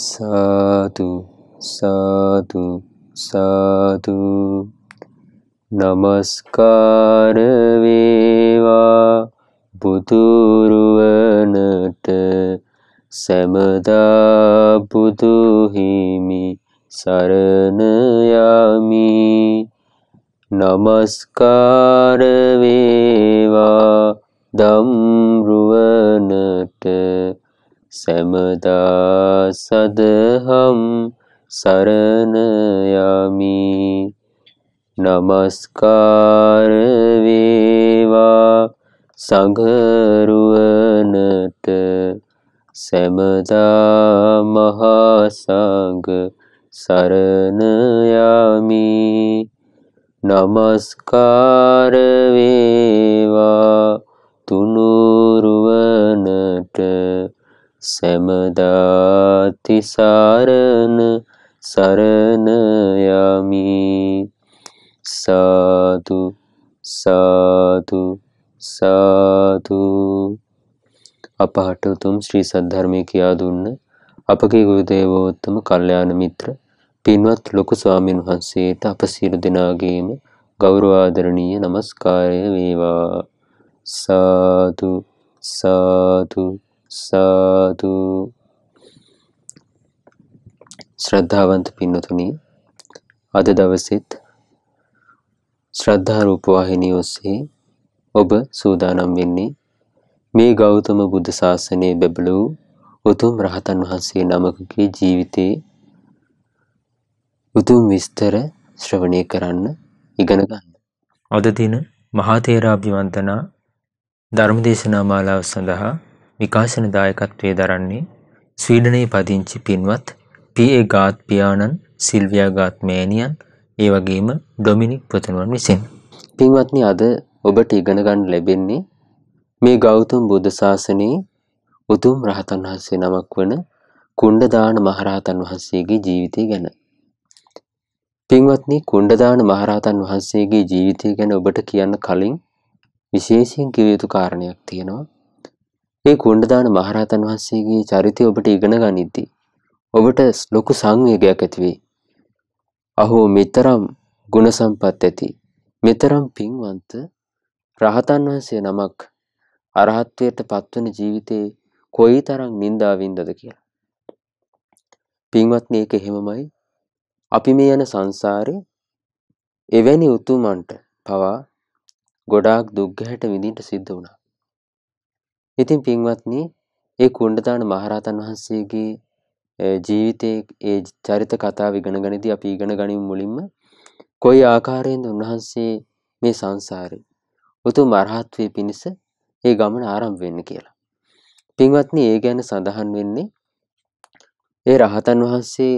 සාදු සාදු සාදු নমස්කාර වේවා බුදුරුවනට සැමදා බුදු හිමි සරණ යමි নমස්කාර වේවා දම් රුවනට සැමදා සදහම් සරණ යමි নমස්කාර වේවා සංඝරුවනට සැමදා මහා සංඝ සරණ යමි নমස්කාර වේවා තුනුරුවනට සැමදාති සාරණ සරණ යමි සාදු සාදු සාදු අපහට උතුම් ශ්‍රී සද්ධර්මය කියා දුන්න අපගේ ගුරුදේවෝත්තම කල්යාණ මිත්‍ර පින්වත් ලොකු ස්වාමීන් වහන්සේට අප සියලු දෙනාගේම ගෞරවාදරණීය নমස්කාරය වේවා සාදු සාදු සාදු ශ්‍රද්ධාවන්ත පින්නතුනි අද දවසෙත් ශ්‍රද්ධා රූප වාහිනිය ඔස්සේ ඔබ සූදානම් වෙන්නේ මේ ගෞතම බුදු සාසනයේ බැබළූ උතුම් රහතන් වහන්සේ නමකගේ ජීවිතේ උතුම් විස්තර ශ්‍රවණය කරන්න ඉගෙන ගන්න. අද දින මහා තේරාභිවන්තනා ධර්මදේශනා මාලාව සඳහා විකාශන දායකත්වයේ දරන්නේ ස්වීඩනයේ පදිංචි පින්වත් පී.ඒ. ගාත් පියාණන්, සිල්වියා ගාත් මෑණියන්, ඒ වගේම ඩොමිනික් පුතණුවන් විසින්. පින්වත්නි අද ඔබට ඉගෙන ගන්න ලැබෙන්නේ මේ ගෞතම බුදු සාසනයේ උතුම් රහතන් වහන්සේ නමක් වන කුණ්ඩදාන මහරහතන් වහන්සේගේ ජීවිතය ගැන. පින්වත්නි කුණ්ඩදාන මහරහතන් වහන්සේගේ ජීවිතය ගැන ඔබට කියන්න කලින් විශේෂයෙන් කිව යුතු කාරණයක් තියෙනවා. මේ කුණ්ඩදාන මහරහතන් වහන්සේගේ චරිතය ඔබට ඉගෙන ගනිද්දී ඔබට ලොකු සංවේගයක් ඇති වෙයි. අහෝ මෙතරම් ගුණ සම්පත් ඇති මෙතරම් පින්වන්ත රහතන් වහන්සේ නමක් අරහත්වයට පත්වන ජීවිතේ කොයිතරම් නිඳාවින්දද කියලා. පින්වත්නි ඒක එහෙමමයි. අපි මේ යන සංසාරේ එවැනි උතුමන්ට පවා ගොඩාක් දුක් ගැහැට විඳින්න සිද්ධ වුණා. ඉතින් පින්වත්නි, ඒ කුණ්ඩදාන මහරහතන් වහන්සේගේ ජීවිතයේ ඒ චරිත කතාව ඉගෙන ගනිද්දී අපි ඉගෙන ගනිමු මුලින්ම කොයි ආකාරයෙන්ද උන්වහන්සේ මේ සංසාරේ උතුම් අරහත්වයේ පිණිස ඒ ගමන ආරම්භ වෙන්න කියලා. පින්වත්නි, ඒ ගැන සඳහන් වෙන්නේ ඒ රහතන් වහන්සේ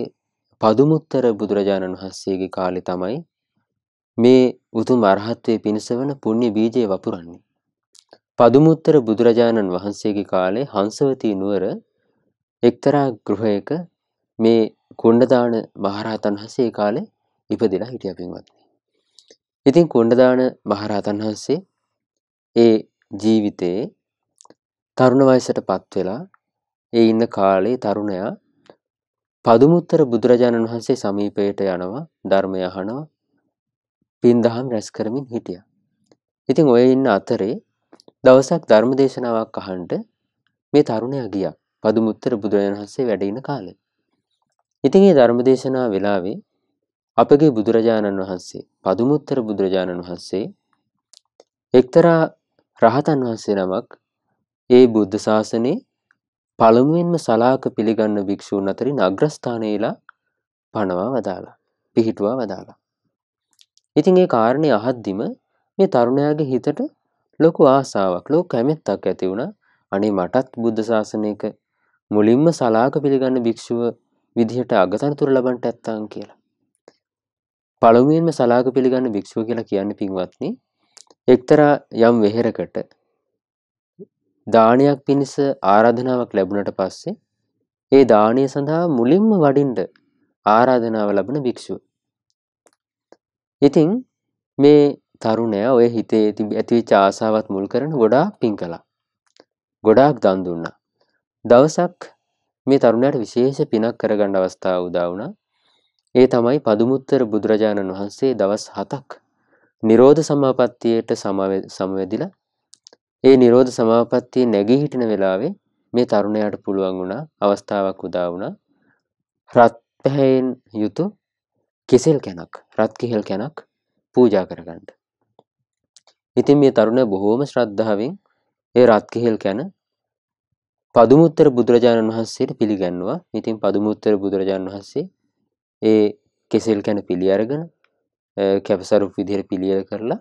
පදුමුත්තර බුදුරජාණන් වහන්සේගේ කාලේ තමයි මේ උතුම් අරහත්වයේ පිණිස වන පුණ්‍ය බීජය වපුරන්නේ. පදුමුත්තර බුදුරජාණන් වහන්සේගේ කාලේ හංසවතී නුවර එක්තරා ගෘහයක මේ කොණ්ඩදාන මහරහතන් වහන්සේ කාලේ ඉපදිලා හිටියා පින්වත්නි. ඉතින් කොණ්ඩදාන මහරහතන් වහන්සේ ඒ ජීවිතයේ තරුණ වයසටපත් වෙලා ඒ ඉන්න කාලේ තරුණයා පදුමුත්තර බුදුරජාණන් වහන්සේ සමීපයට යනවා ධර්මය අහනවා පින්දහම් රැස් කරමින් හිටියා. ඉතින් ඔය ඉන්න අතරේ දවසක් ධර්ම දේශනාවක් අහන්ට මේ තරුණයා ගියා පදුමුත්තර බුදුරජාණන් වහන්සේ වැඩඉන කාලේ. ඉතින් ඒ ධර්ම දේශනා වෙලාවේ අපගේ බුදුරජාණන් වහන්සේ පදුමුත්තර බුදුරජාණන් වහන්සේ එක්තරා රහතන් වහන්සේ නමක් ඒ බුද්ධ ශාසනයේ පළමුවෙන්ම සලාක පිළිගන්න භික්ෂූන් අතරින් අග්‍රස්ථානයේලා පනවා වදාලා පිහිටුවා වදාලා. ඉතින් ඒ කාරණය අහද්දිම මේ තරුණයාගේ හිතට ලොකු ආසාවක් ලොකු කැමැත්තක් ඇති වුණා. අනේ මටත් බුද්ධ ශාසනයක මුලින්ම සලාක පිළිගන්න භික්ෂුව විදිහට අගතනතුර ලබන්නට ඇත්තන් කියලා. පළමුවෙන්ම සලාක පිළිගන්න භික්ෂුව කියලා කියන්නේ පින්වත්නි එක්තරා යම් වෙහෙරකට දානයක් පිණිස ආරාධනාවක් ලැබුණට පස්සේ ඒ දානය සඳහා මුලින්ම වඩින්ඩ ආරාධනාව ලබන භික්ෂුව. ඉතින් මේ තරුණයා ඔය හිතේ තිබ ඇතිවිච ආසාවත් මුල් කරන ගොඩා පින් කළා. ගොඩාක් දන් දුන්නා. දවසක් මේ තරුණයට විශේෂ පිනක් කරගන්න අවස්ථාව උදා වුණා. ඒ තමයි පදුමුත්තර බුදුරජාණන් වහන්සේ දවස් 7ක් නිරෝධ සමාපත්තියට සමවැදිලා ඒ නිරෝධ සමාපත්තිය නැගී හිටින වෙලාවේ මේ තරුණයාට පුළුවන් වුණා අවස්ථාවක් උදා වුණා රත් පැහැයෙන් යුතු කෙසෙල් කැනක් රත් කෙහෙල් කැනක් පූජා කරගන්න. ඉතින් මේ තරුණ බොහෝම ශ්‍රද්ධාවෙන් ඒ රත්කිහිල් කැන පදුමුත්තර බුදුරජාණන් වහන්සේට පිළිගන්නවා. ඉතින් පදුමුත්තර බුදුරජාණන් වහන්සේ ඒ කෙසෙල් කැන පිළි අරගෙන කැපසරුප් විදිහට පිළියෙල කරලා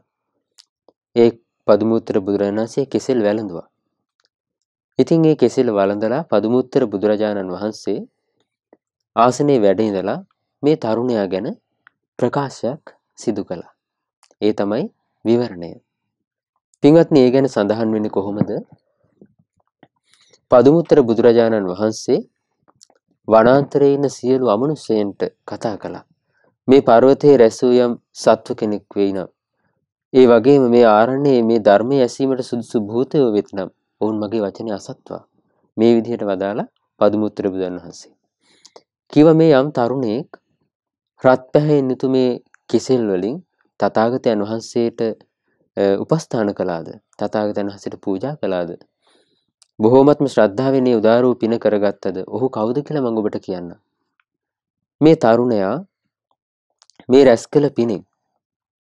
ඒ පදුමුත්තර බුදුරජාණන් වහන්සේ කෙසෙල් වැළඳුවා. ඉතින් ඒ කෙසෙල් වළඳලා පදුමුත්තර බුදුරජාණන් වහන්සේ ආසනයේ වැඩ ඉඳලා මේ තරුණයා ගැන ප්‍රකාශයක් සිදු කළා. ඒ තමයි විවරණය. පින්වත්නි ඒ ගැන සඳහන් වෙන්නේ කොහොමද? පදුමුත්තර බුදුරජාණන් වහන්සේ වනාන්තරයේ ඉන්න සියලු අමනුෂ්‍යයන්ට කතා කළා. මේ පර්වතයේ රැසූ යම් සත්ව කෙනෙක් වෙයි නම් ඒ වගේම මේ ආරණ්‍යයේ මේ ධර්මයේ ඇසීමට සුදුසු භූතයෝ වෙත්නම් ඔවුන් මගේ වචනේ අසත්වා. මේ විදිහට වදාලා පදුමුත්තර බුදුන් වහන්සේ. කිව මේ යම් තරුණයෙක් රත් පැහැයෙන් යුතු මේ කෙසෙල් වලින් තථාගතයන් වහන්සේට උපස්ථාන කළාද තතාගතන් හසිට පූජා කළාද. බොහෝමත්ම ශ්‍රද්ධාවනේ උදාරූ පින කරගත්තද ඔහු කවුද කියලා මඟඔබට කියන්න. මේ තරුණයා මේ රැස් කළ පිනෙක්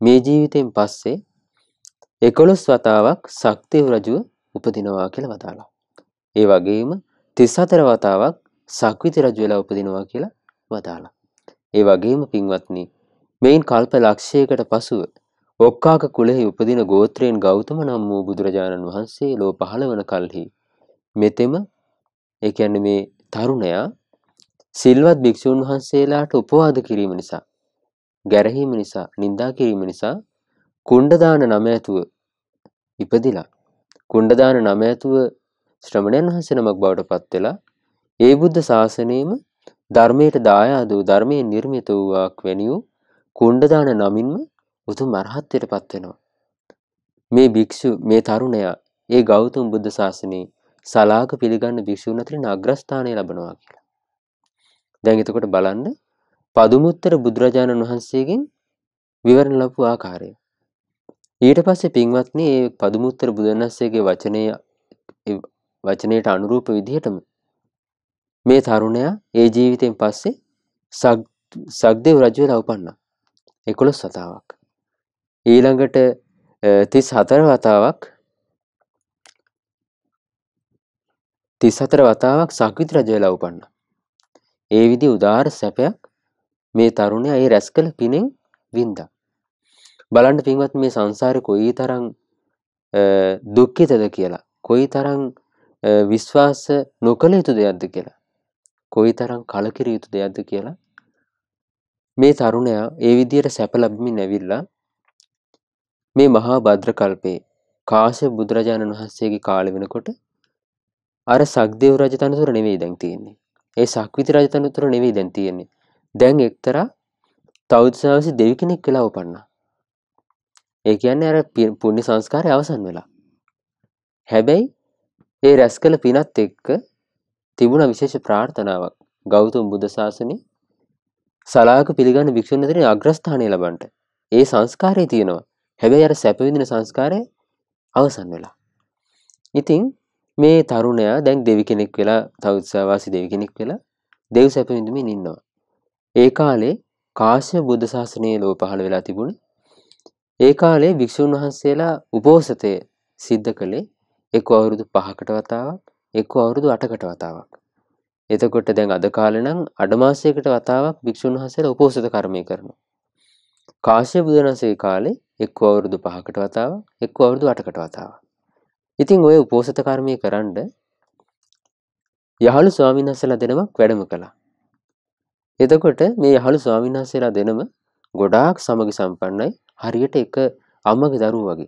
මේ ජීවිතයෙන් පස්සේ එකොළොස් වතාවක් සක්තිය රජුව උපදිනවා කියලා වතාලා. ඒ වගේම තිස්සතර වතාවක් සක්විති රජවෙලා උපදිනවා කියලා වතාලා. ඒ වගේම පින්වත්නි මෙයින් කල්ප ලක්ෂයකට පසුව ඔක්කාක කුලෙහි උපදින ගෝත්‍රයෙන් ගෞතම නම් වූ බුදුරජාණන් වහන්සේ ලෝ පහළ වන කල්හි. මෙතෙම ඒඇන්න මේ තරුණයා සිල්වත් භික්‍ෂූන් වහන්සේලාට උපවාද කිරීම නිසා. ගැරහීම නිසා නින්දා කිරීම නිසා කුණ්ඩදාන නමඇතුව ඉපදිලා. කුණ්ඩදාන නමඇතුව ශ්‍රමණයන් වහන්සෙනමක් බවට පත්වෙලා ඒ බුද්ධ ශාසනයම ධර්මයට දායාද වූ ධර්මය නිර්මිත වූවාක් වැනිියූ කුණ්ඩදාන නමින්ම උතුම් අරහත්වයට පත් වෙනවා. මේ භික්ෂු මේ තරුණයා ඒ ගෞතම බුද්ධ ශාසනයේ සලාක පිළිගන්න භික්ෂුන් අතරින් අග්‍රස්ථානය ලබනවා කියලා. දැන් එතකොට බලන්න පදුමුත්තර බුදුරජාණන් වහන්සේගෙන් විවරණ ලැබපු ආකාරය. ඊට පස්සේ පින්වත්නි මේ පදුමුත්තර බුදුරජාණන්සේගේ වචනය වචනයට අනුරූප විදිහටම මේ තරුණයා ඒ ජීවිතයෙන් පස්සේ සග්දේව රජුවලා උපන්නා. 11 සතාවක්. ඊළඟට තිස් හතර වතාවක් තිස් හතර වතාවක් සක්විත රජවෙලා උපන්න. ඒ විදි උදාර සැපයක් මේ තරුණය ඒ රැස් කළ පිනෙන් වින්ද. බලන්ට පින්වත් මේ සංසාර කොයි තරං දුක්කිතද කියලා. කොයි තරං විශ්වාස නොකළ යුතු දෙයක්ද කියලා. කොයි තරං කලකිර යුතු දෙයක්ද කියලා මේ තරුණයා ඒ විදියට සැප ලබමින් ඇවිල්ලා මේ මහා භද්‍ර කල්පේ කාශ්‍යප බුදුරජාණන් වහන්සේගේ කාලෙ වෙනකොට අර සක්දේව රජතනතුර නෙවෙයි දැන් තියෙන්නේ. ඒ සක්විති රජතනතුර නෙවෙයි දැන් තියෙන්නේ. දැන් එක්තරා තවුත්සාවසි දෙවි කෙනෙක් වෙලා උපන්නා. ඒ කියන්නේ අර පුණ්‍ය සංස්කාරය අවසන් වෙලා. හැබැයි ඒ රැස් කළ පිනත් එක්ක තිබුණ විශේෂ ප්‍රාර්ථනාවක් ගෞතම බුද්ධ ශාසනය සලාක පිළිගන්න භික්ෂුන් අතරින් අග්‍රස්ථානය ලබන්ට ඒ සංස්කාරය තියෙනවා හැබැයි අර සැපවිඳින සංස්කාරය අවසන් වෙලා. ඉතින් මේ තරුණයා දැන් දෙවි කෙනෙක් වෙලා තවත්සවාසි දෙවි කෙනෙක් වෙලා දෙව් සැපවිඳමින් ඉන්නවා. ඒ කාලේ කාශ්‍ය බුද්ධ ශාසනයේ ලෝ පහළ වෙලා තිබුණ ඒ කාලේ භික්‍ෂූන් වහන්සේලා උපෝසතය සිද්ධ කළේ එක් අවුරුදු පහකට වතාවක් එක් අවුරුදු අටකට වතාවක්. එතකොට දැන් අද කාලනම් අඩමාසයකට වතාවක් භික්‍ෂූන් වහසර උපෝසත කරමය කරනවා. කාශ්‍ය බුදනසේ කාලේ එක්කෝ අවුරුදු පහකට වතාව එක්කෝ අවුරුදු අටකට වතාව. ඉතිං ඔය උපෝසත කර්මය කරන්ඩ යහළු ස්වාමින්හසලා දෙනමක් වැඩම කළා. එතකොට මේ යහළු ස්වාමින්හසේලා දෙනම ගොඩාක් සමග සම්පන්නයි හරියට එක අම්මගේ දරු වගේ.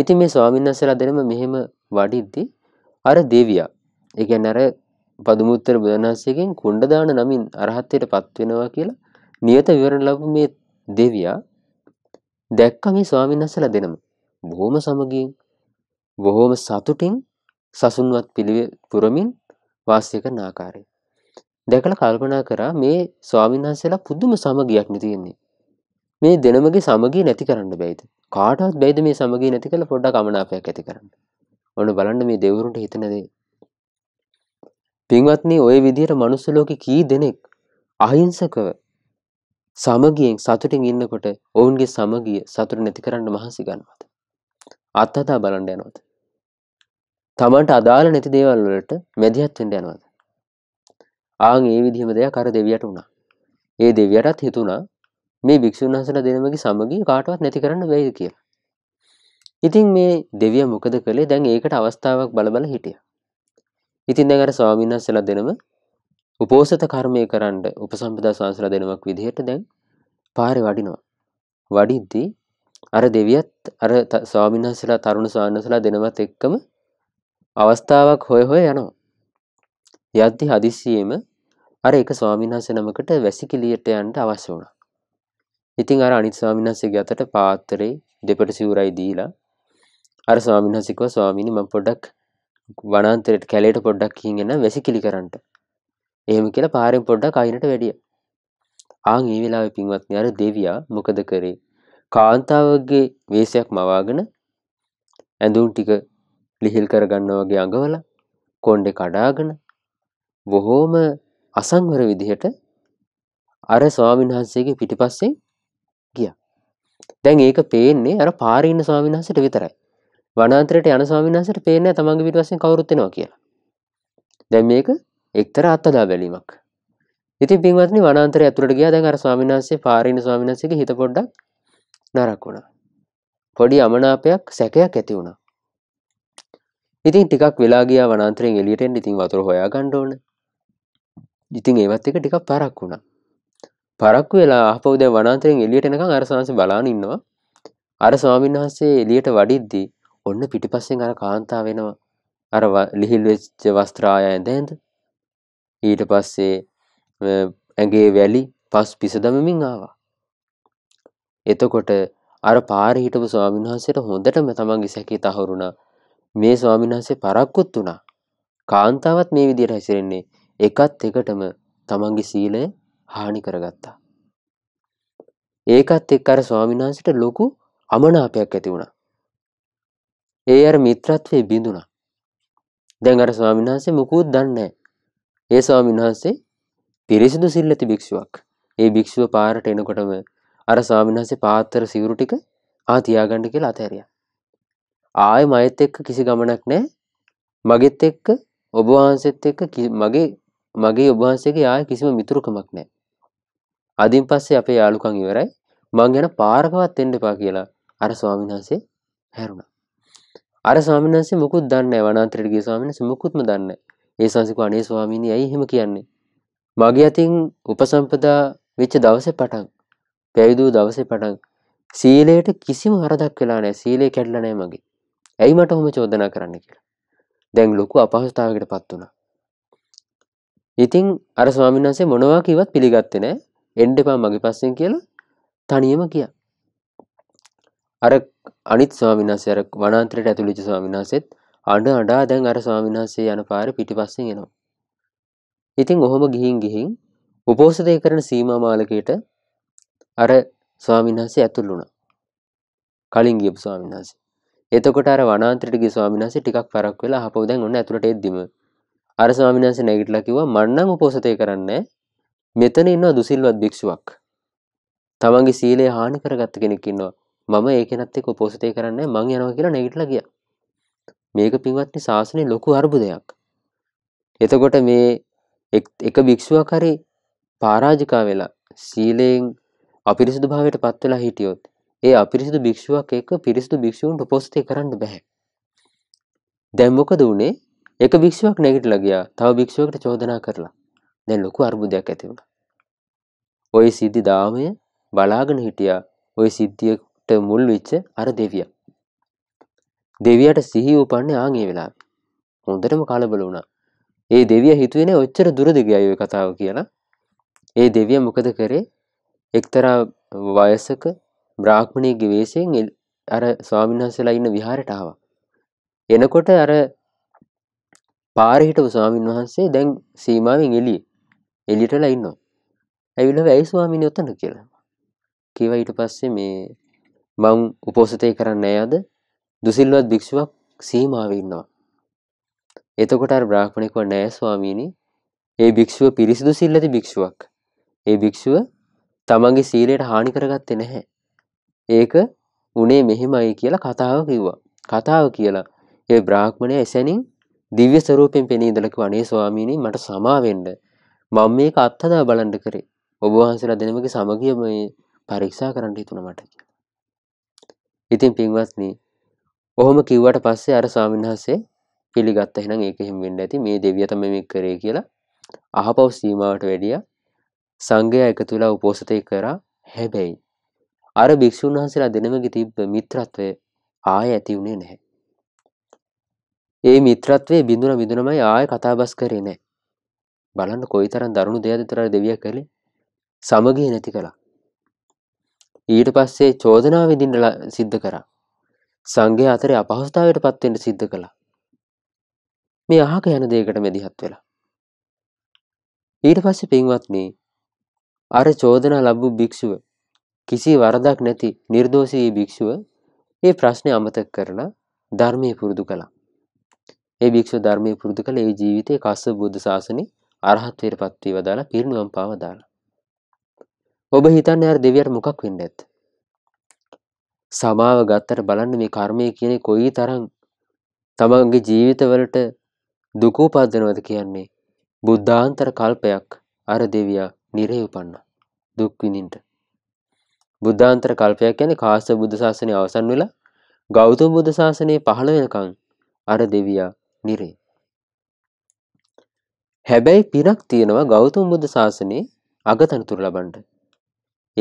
ඉතින් මේ ස්වාමින්හසලා දෙනම මෙහෙම වඩිද්දි අර දෙවියා එක නැර පදුමුත්තර බුදනාසයකෙන් කුණ්ඩදාන නමින් අරහත්තයට පත්වෙනවා කියලා නියත විවරණ ලබ මේ දෙවයා දැක්ක මේ ස්වාමීන් වහන්සේලා දෙනම. බොහොම සමගියෙන් බොහොම සතුටින් සසුන්වත් පිළිවෙල පුරමින් වාසය කරන ආකාරය. දැකලා කල්පනා කරා මේ ස්වාමීන් වහන්සේලා පුදුම සමගියක් නෙතියෙන්නේ. මේ දෙනමගේ සමගිය නැති කරන්න බැයිද? කාටවත් බැයිද මේ සමගිය නැති කරලා පොඩ්ඩක් අමනාපයක් ඇති කරන්න. ඔන්න බලන්න මේ දෙවරුන්ට හිතන දේ. පින්වත්නි, ওই විදිහට මනුස්ස ලෝකේ කී දෙනෙක් අහිංසකව සමගියෙන් සතුටින් ඉන්නකොට ඔවුන්ගේ සමගිය සතුට නැති කරන්න මහන්සි ගන්නවද? අත්හදා බලන්න යනවද? තමන්ට අදාළ නැති දේවල් වලට මැදිහත් වෙන්න යනවද? ආන් ඒ විදිහම දෙයක් අර දෙවියට වුණා. ඒ දෙවියටත් හිතුණා මේ භික්ෂුන් වහන්සේලා දෙනමගේ සමගිය කාටවත් නැති කරන්න බැයිද කියලා. ඉතින් මේ දෙවිය මොකද කළේ? දැන් ඒකට අවස්ථාවක් බලබල හිටියා. ඉතින් දැන් අර ස්වාමීන් වහන්සේලා දෙනම උපෝසත කර්මය කරන්න උපසම්පදා ශාසන දෙනමක් විදිහට දැන් පාරේ වඩිනවා. වඩිද්දී අර දෙවියත් අර ස්වාමීන් වහන්සේලා තරුණ ස්වාමීන් වහන්සේලා දෙනමත් එක්කම අවස්ථාවක් හොය හොය යනවා. යද්දි හදිස්සියෙම අර එක ස්වාමීන් වහන්සේ නමකට වැසිකිළියට යන්න අවශ්‍ය වුණා. ඉතින් අර අනිත් ස්වාමීන් වහන්සේගේ අතට පාත්‍රේ දෙපට සිවුරයි දීලා අර ස්වාමීන් වහන්සේ කිව්වා ස්වාමීනි මම පොඩ්ඩක් වනාන්තරයට කැලේට පොඩ්ඩක් ගිහින් එන්න වැසිකිලි කරන්න. එහෙම කියලා පාරෙන් පොඩ්ඩක් අයිනට වැඩිය. ආන් ඒ වෙලාවේ පින්වත්නි අර දෙවියා මොකද කරේ? කාන්තාවගේ වේශයක් මවාගෙන ඇඳුම් ටික ලිහිල් කරගන්නා වගේ අඟවලා කොණ්ඩේ කඩාගෙන බොහොම අසංවර විදිහට අර ස්වාමීන් වහන්සේගේ පිටිපස්සෙන් ගියා. දැන් ඒක පේන්නේ අර පාරේ ඉන්න ස්වාමීන් වහන්සේට විතරයි. වනාන්තරයට යන ස්වාමීන් වහන්සේට පේන්නේ නැහැ තමන්ගේ පිටිපස්සෙන් කවුරුත් එනවා කියලා. දැන් මේක එක්තර අත්තදා බැලීමක් ඉතින් පින්වත්නි වනාන්තර ඇතුළට ගියා දැන් අර ස්වාමීන් වහන්සේ පාරිණ ස්වාමීන් වහන්සේගේ හිත පොඩ්ඩක් නරක වුණා පොඩි අමනාපයක් සැකයක් ඇති වුණා ඉතින් ටිකක් වෙලා ගියා වනාන්තරයෙන් එළියට එන්න ඉතින් වතුර හොයා ගන්න ඕන ඉතින් ඒවත් එක ටිකක් පරක් වුණා පරක්කු වෙලා ආපහු දැන් වනාන්තරයෙන් එළියට එනකන් අර ස්වාමීන් බලාන ඉන්නවා අර ස්වාමීන් වහන්සේ එළියට වඩිද්දී ඔන්න පිටිපස්සෙන් අර කාන්තාව වෙනවා අර ලිහිල් වෙච්ච වස්ත්‍රාය ඇඳ ඇඳ ඊට පස්සේ ඇගේ වැලි පස් පිස දමමින් ආවා. එතකොට අර පාර හිටපු ස්වාමින්වහන්සේට හොඳටම තමන්ගේ සැකේ තහවුරුණා. මේ ස්වාමින්වහන්සේ පරක්කුත් වුණා. කාන්තාවත් මේ විදිහට හැසිරෙන්නේ එකත් එකටම තමන්ගේ සීලය හානි කරගත්තා. ඒකත් එක්ක අර ස්වාමින්වහන්සේට ලොකු අමනාපයක් ඇති වුණා. ඒ අර මිත්‍රත්වයේ බිඳුණා. දැන් අර ස්වාමින්වහන්සේ මුකුත් දන්නේ නැහැ. ඒ ස්වාමීන් වහන්සේ පිරිසිදු සිල්ලති භික්ෂුවක්. ඒ භික්ෂුව පාරට එනකොටම අර ස්වාමීන් වහන්සේ පාත්‍ර සිවුරු ටික ආ තියාගන්න කියලා අතහැරියා. ආයෙ මයත් එක්ක කිසි ගමනක් නැහැ. මගෙත් එක්ක ඔබ වහන්සේත් එක්ක මගේ මගේ ඔබ වහන්සේගේ ආයෙ කිසිම මිතුරුකමක් නැහැ. අදින් පස්සේ අපේ යාළුකම් ඉවරයි. මං යන පාරකවත් එන්න එපා කියලා අර ස්වාමීන් වහන්සේ හැරුණා. අර ස්වාමීන් වහන්සේ මුකුත් දන්නේ නැහැ වනාන්තරයට ගිය ස්වාමීන් වහන්සේ මුකුත්ම දන්නේ නැහැ. ඒ සංසික අනේ ස්වාමීනි ඇයි එහෙම කියන්නේ මගේ අතින් උපසම්පදා වෙච්ච දවසේ පටන් පැවිදි දවසේ පටන් සීලයට කිසිම හරදක් වෙලා නැහැ සීලය කැඩලා නැහැ මගේ ඇයි මට ඔහොම චෝදනා කරන්න කියලා දැන් ලොකු අපහසුතාවයකටපත් වුණා ඉතින් අර ස්වාමීන් වහන්සේ මොනවා කිව්වත් පිළිගත්තේ නැහැ එන්න එපා මගේ පස්සෙන් කියලා තනියම ගියා අර අනිත් ස්වාමීන් වහන්සේ අර වනාන්තරයට ඇතුළු වෙච්ච ස්වාමීන් වහන්සේත් අඩ අඩා දැන් අර ස්වාමිනාසේ යන පාර පිටිපස්සෙන් එනවා. ඉතින් ඔහොම ගිහින් ගිහින් උපෝසතය කරන සීමමාලකයට අර ස්වාමින්හන්සේ ඇතුල් වුණ කලින් ගියපු ස්වාමින්හස එතකොට අර වනාන්ත්‍රටගේ ස්වාමිනාසේ ටිකක් පරක් වෙලා හපව දැන් ඔන්න ඇතුළට එද්දිම අර ස්වාමිනාස නැගිටලා කිව්වා මන්නම් උපෝසතය කරන්න මෙතන ඉන්නවා දුසිල්වත් භික්ෂුවක් තමන්ගේ සීලය හානි කරගත්ත කෙනෙක් ඉන්නවා මම ඒ කෙනත් එක්ක උපෝසතය කරන්න මං යනවා කියලා නැගිටලා ගියා මේක පින්වත්නි ශාසනයේ ලොකු අර්බුදයක්. එතකොට මේ එක භික්ෂුවක් හරි පරාජිකා වෙලා සීලයෙන් අපිරිසුදු භාවයට පත් වෙලා හිටියොත් ඒ අපිරිසුදු භික්ෂුවක් එක්ක පිරිසුදු භික්ෂුවන්ට උපස්ථේ කරන්න බෑ. දැන් මොකද උනේ? එක භික්ෂුවක් නැගිටලා ගියා. තව භික්ෂුවකට චෝදනා කරලා. දැන් ලොකු අර්බුදයක් ඇති වුණා. ওই සිද්ධි දාමය බලාගෙන හිටියා. ওই සිද්ධියට මුල් වෙච්ච අර දෙවියා. දෙවියට සිහි උපන්නේ ආගේ වෙලා හොඳටම කලබල වුණා ඒ දෙවිය හිතුවෙන ඔච්චර දුරදිග අයෝ කතාව කියලා ඒ දෙවිය මොකද කරේ එක්තරා වයසක බ්‍රාහ්මණයගේ වේශයෙන් අර ස්වාමීන් වහන්සේලා ඉන්න විහාරයට ආවා එනකොට අර පාරේ හිටපු ස්වාමීන් වහන්සේ දැන් සීමාවෙන් එළියේ එළියටලා ඉන්නවා ඇවිල්ලා ඇයි ස්වාමීන් වහන්සේ කියලා කිව්වා ඊට පස්සේ මේ මම උපෝසතේ කරන්නේ අද දුසිල්වත් භික්ෂුවක් සීමාවේ ඉන්නවා. එතකොට අර බ්‍රාහ්මණෙක් නෑ ස්වාමීනි. ඒ භික්ෂුව පිරිසිදු සිල් ඇති භික්ෂුවක්. ඒ භික්ෂුව තමන්ගේ සීලයට හානි කරගත්තේ නැහැ. ඒක උනේ මෙහෙමයි කියලා කතාව කිව්වා. කතාව කියලා ඒ බ්‍රාහ්මණය එසැනින් දිව්‍ය ස්වරූපයෙන් පෙනී ඉඳලා කිව්වා අනේ ස්වාමීනි මට සමා වෙන්න. මම මේක අත්හදා බලන්න කරේ. ඔබ වහන්සේලා දෙනමගේ සමගිය මේ පරීක්ෂා කරන්න හිතුණා මට කියලා. ඉතින් පින්වත්නි ඔහොම කිව්වට පස්සේ අර ස්වාමින්හන්සේ පිළිගත්ත හෙනම් ඒක හිම්වෙන්න ඇති මේ දෙවිය තම මේ කරේ කියලා අහපව් සීමාවට වැඩිය සංඝය එක තුලා උපෝසතය කරා හැබැයි අර භික්‍ෂූන් වහන්සේලා දෙනමග තිබ්බ මිත්‍රත්වය ආය ඇති වුණේ නැහැ ඒ මිත්‍රත්වේ බිඳුන විදුනමයි ආය කතාබස් කරේ නෑ බලන්න කොයි තරන් දරුණු දෙයද තර දෙවිය කළේ සමගිය නැති කළා ඊට පස්සේ චෝදනා විදිින්ටල සිද්ධ කරා සංඝය අතරේ අපහසුතාවයට පත්වෙන්ට සිද්ධ කළා. මේ අහක යන දේකට මැදිහත් වෙලා. ඊට පස්සේ පින්වත්නි අර චෝදනා ලැබූ භික්ෂුව කිසි වරදක් නැති නිර්දෝෂී භික්ෂුව ඒ ප්‍රශ්නේ අමතක කරලා ධර්මයේ පුරුදු කළා. ඒ භික්ෂුව ධර්මයේ පුරුදු කළ ඒ ජීවිතයේ කස්සප බුද්ධ ශාසනේ අරහත් වේරපත් වේවදාලා පිරිනුවම් පාවදාලා. ඔබ හිතන්නේ අර දෙවියන්ට මොකක් වෙන්නේ ඇත්ද? සමාව ගත්තට බලන්න මේ කර්මය කියන කොයි තරං තමන්ගේ ජීවිතවලට දුකූපදනවද කියන්නේ බුද්ධාන්තර කල්පයක් අර දෙවයා නිරේ උපන්න දුක්විඳින්ට බුද්ධාන්තර කල්පයක් යැන කාස බුද්ධ ශාසනය අවසන් වෙලා ගෞතම බුද්ධ ශාසනය පහළ වෙනකං අර දෙවයා නිරේ හැබැයි පිනක් තියෙනවා ගෞතම බුද්ධ ශාසනයේ අගතනතුර ලබන්ට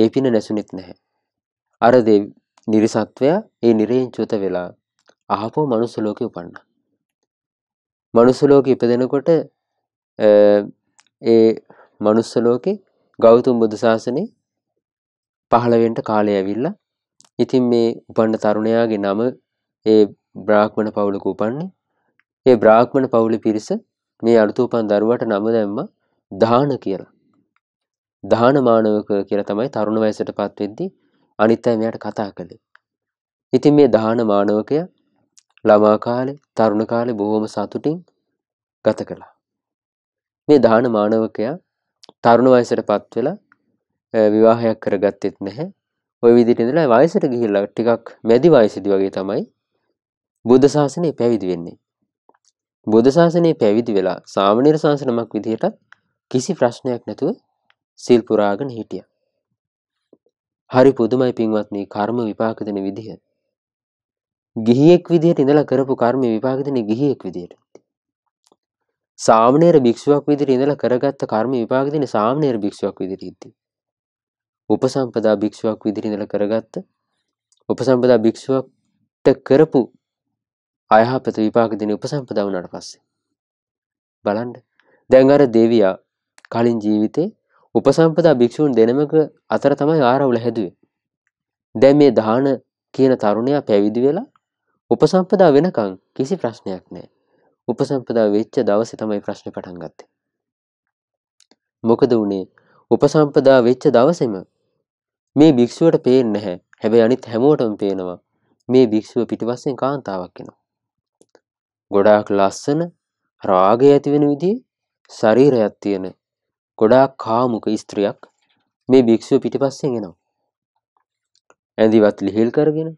ඒ පින නැසුනෙත් නැහැ අර නිරිසත්වයා ඒ නිරයෙන් චුත වෙලා අහපෝ මනුස්ස ලෝක උපන්න. මනුස්සලෝක ඉපදෙනකොට ඒ මනුස්සලෝකෙ ගෞතුම් බුදු ශාසනය පහළවෙන්ට කාලය ඇවිල්ල ඉතින් මේ උපන්න තරුණයාගේ නම ඒ බ්‍රාහ්මණ පවුලක උපන්නේ ඒ බ්‍රාහ්මණ පවුලි පිරිස මේ අලුතුූපන් දරුවට නම දැම්ම දාන කියලා. දානමානවක කියලා තමයි තරුණ වැසට පත්වෙද්දී අනිත් අය මෙයාට කතා කළේ. ඉතින් මේ දහන මානවකයා ළමා කාලේ තරුණ කාලේ බොහොම සතුටින් ගත කළා. මේ දහන මානවකයා තරුණ වයසටපත් වෙලා විවාහයක් කරගත්තෙත් නැහැ. ওই විදිහට ඉඳලා වයසට ගිහිල්ලා ටිකක් මැදි වයසදී වගේ තමයි බුද්ධ ශාසනය පැවිදි වෙන්නේ. බුද්ධ ශාසනය පැවිදි වෙලා සාමණේර ශාසනමක් විදිහට කිසි ප්‍රශ්නයක් නැතුව සිල් පුරාගෙන හිටියා. හරි පුදුමයි පින්වත්නි කර්ම විපාක දෙන විදිහ. ගිහියෙක් විදිහට ඉඳලා කරපු කර්ම විපාක දෙන්නේ ගිහියෙක් විදිහට. සාමණේර භික්ෂුවක් විදිහට ඉඳලා කරගත්ත කර්ම විපාක දෙන්නේ සාමණේර භික්ෂුවක් විදිහට ඉද්දී. උපසම්පදා භික්ෂුවක් විදිහට ඉඳලා කරගත්ත උපසම්පදා භික්ෂුවක්ට කරපු අයහපත විපාක දෙන උපසම්පදා වුණාට පස්සේ බලන්න දැන් අර දෙවියා කලින් ජීවිතේ උපසම්පදා භික්ෂූන් දෙනමක අතර තමයි ආරවුල හැදුවේ. දැන් මේ දාන කියන තරුණයා පැවිදි වෙලා උපසම්පදා වෙනකන් කිසි ප්‍රශ්නයක් නැහැ. උපසම්පදා වෙච්ච දවසේ තමයි ප්‍රශ්නේ පටන් ගත්තේ. මොකද උනේ? උපසම්පදා වෙච්ච දවසේම මේ භික්ෂුවට පේන්නේ නැහැ. හැබැයි අනිත් හැමෝටම පේනවා. මේ භික්ෂුව පිටිපස්සෙන් කාන්තාවක් එනවා. ගොඩාක් ලස්සන රාගය ඇති වෙන විදිහේ ශරීරයක් තියෙන ගොඩාක් කාමුක ස්ත්‍රියක් මේ භික්ෂුව පිටිපස්සෙන් එනවා. ඇඳිවත් ලිහිල් කරගෙන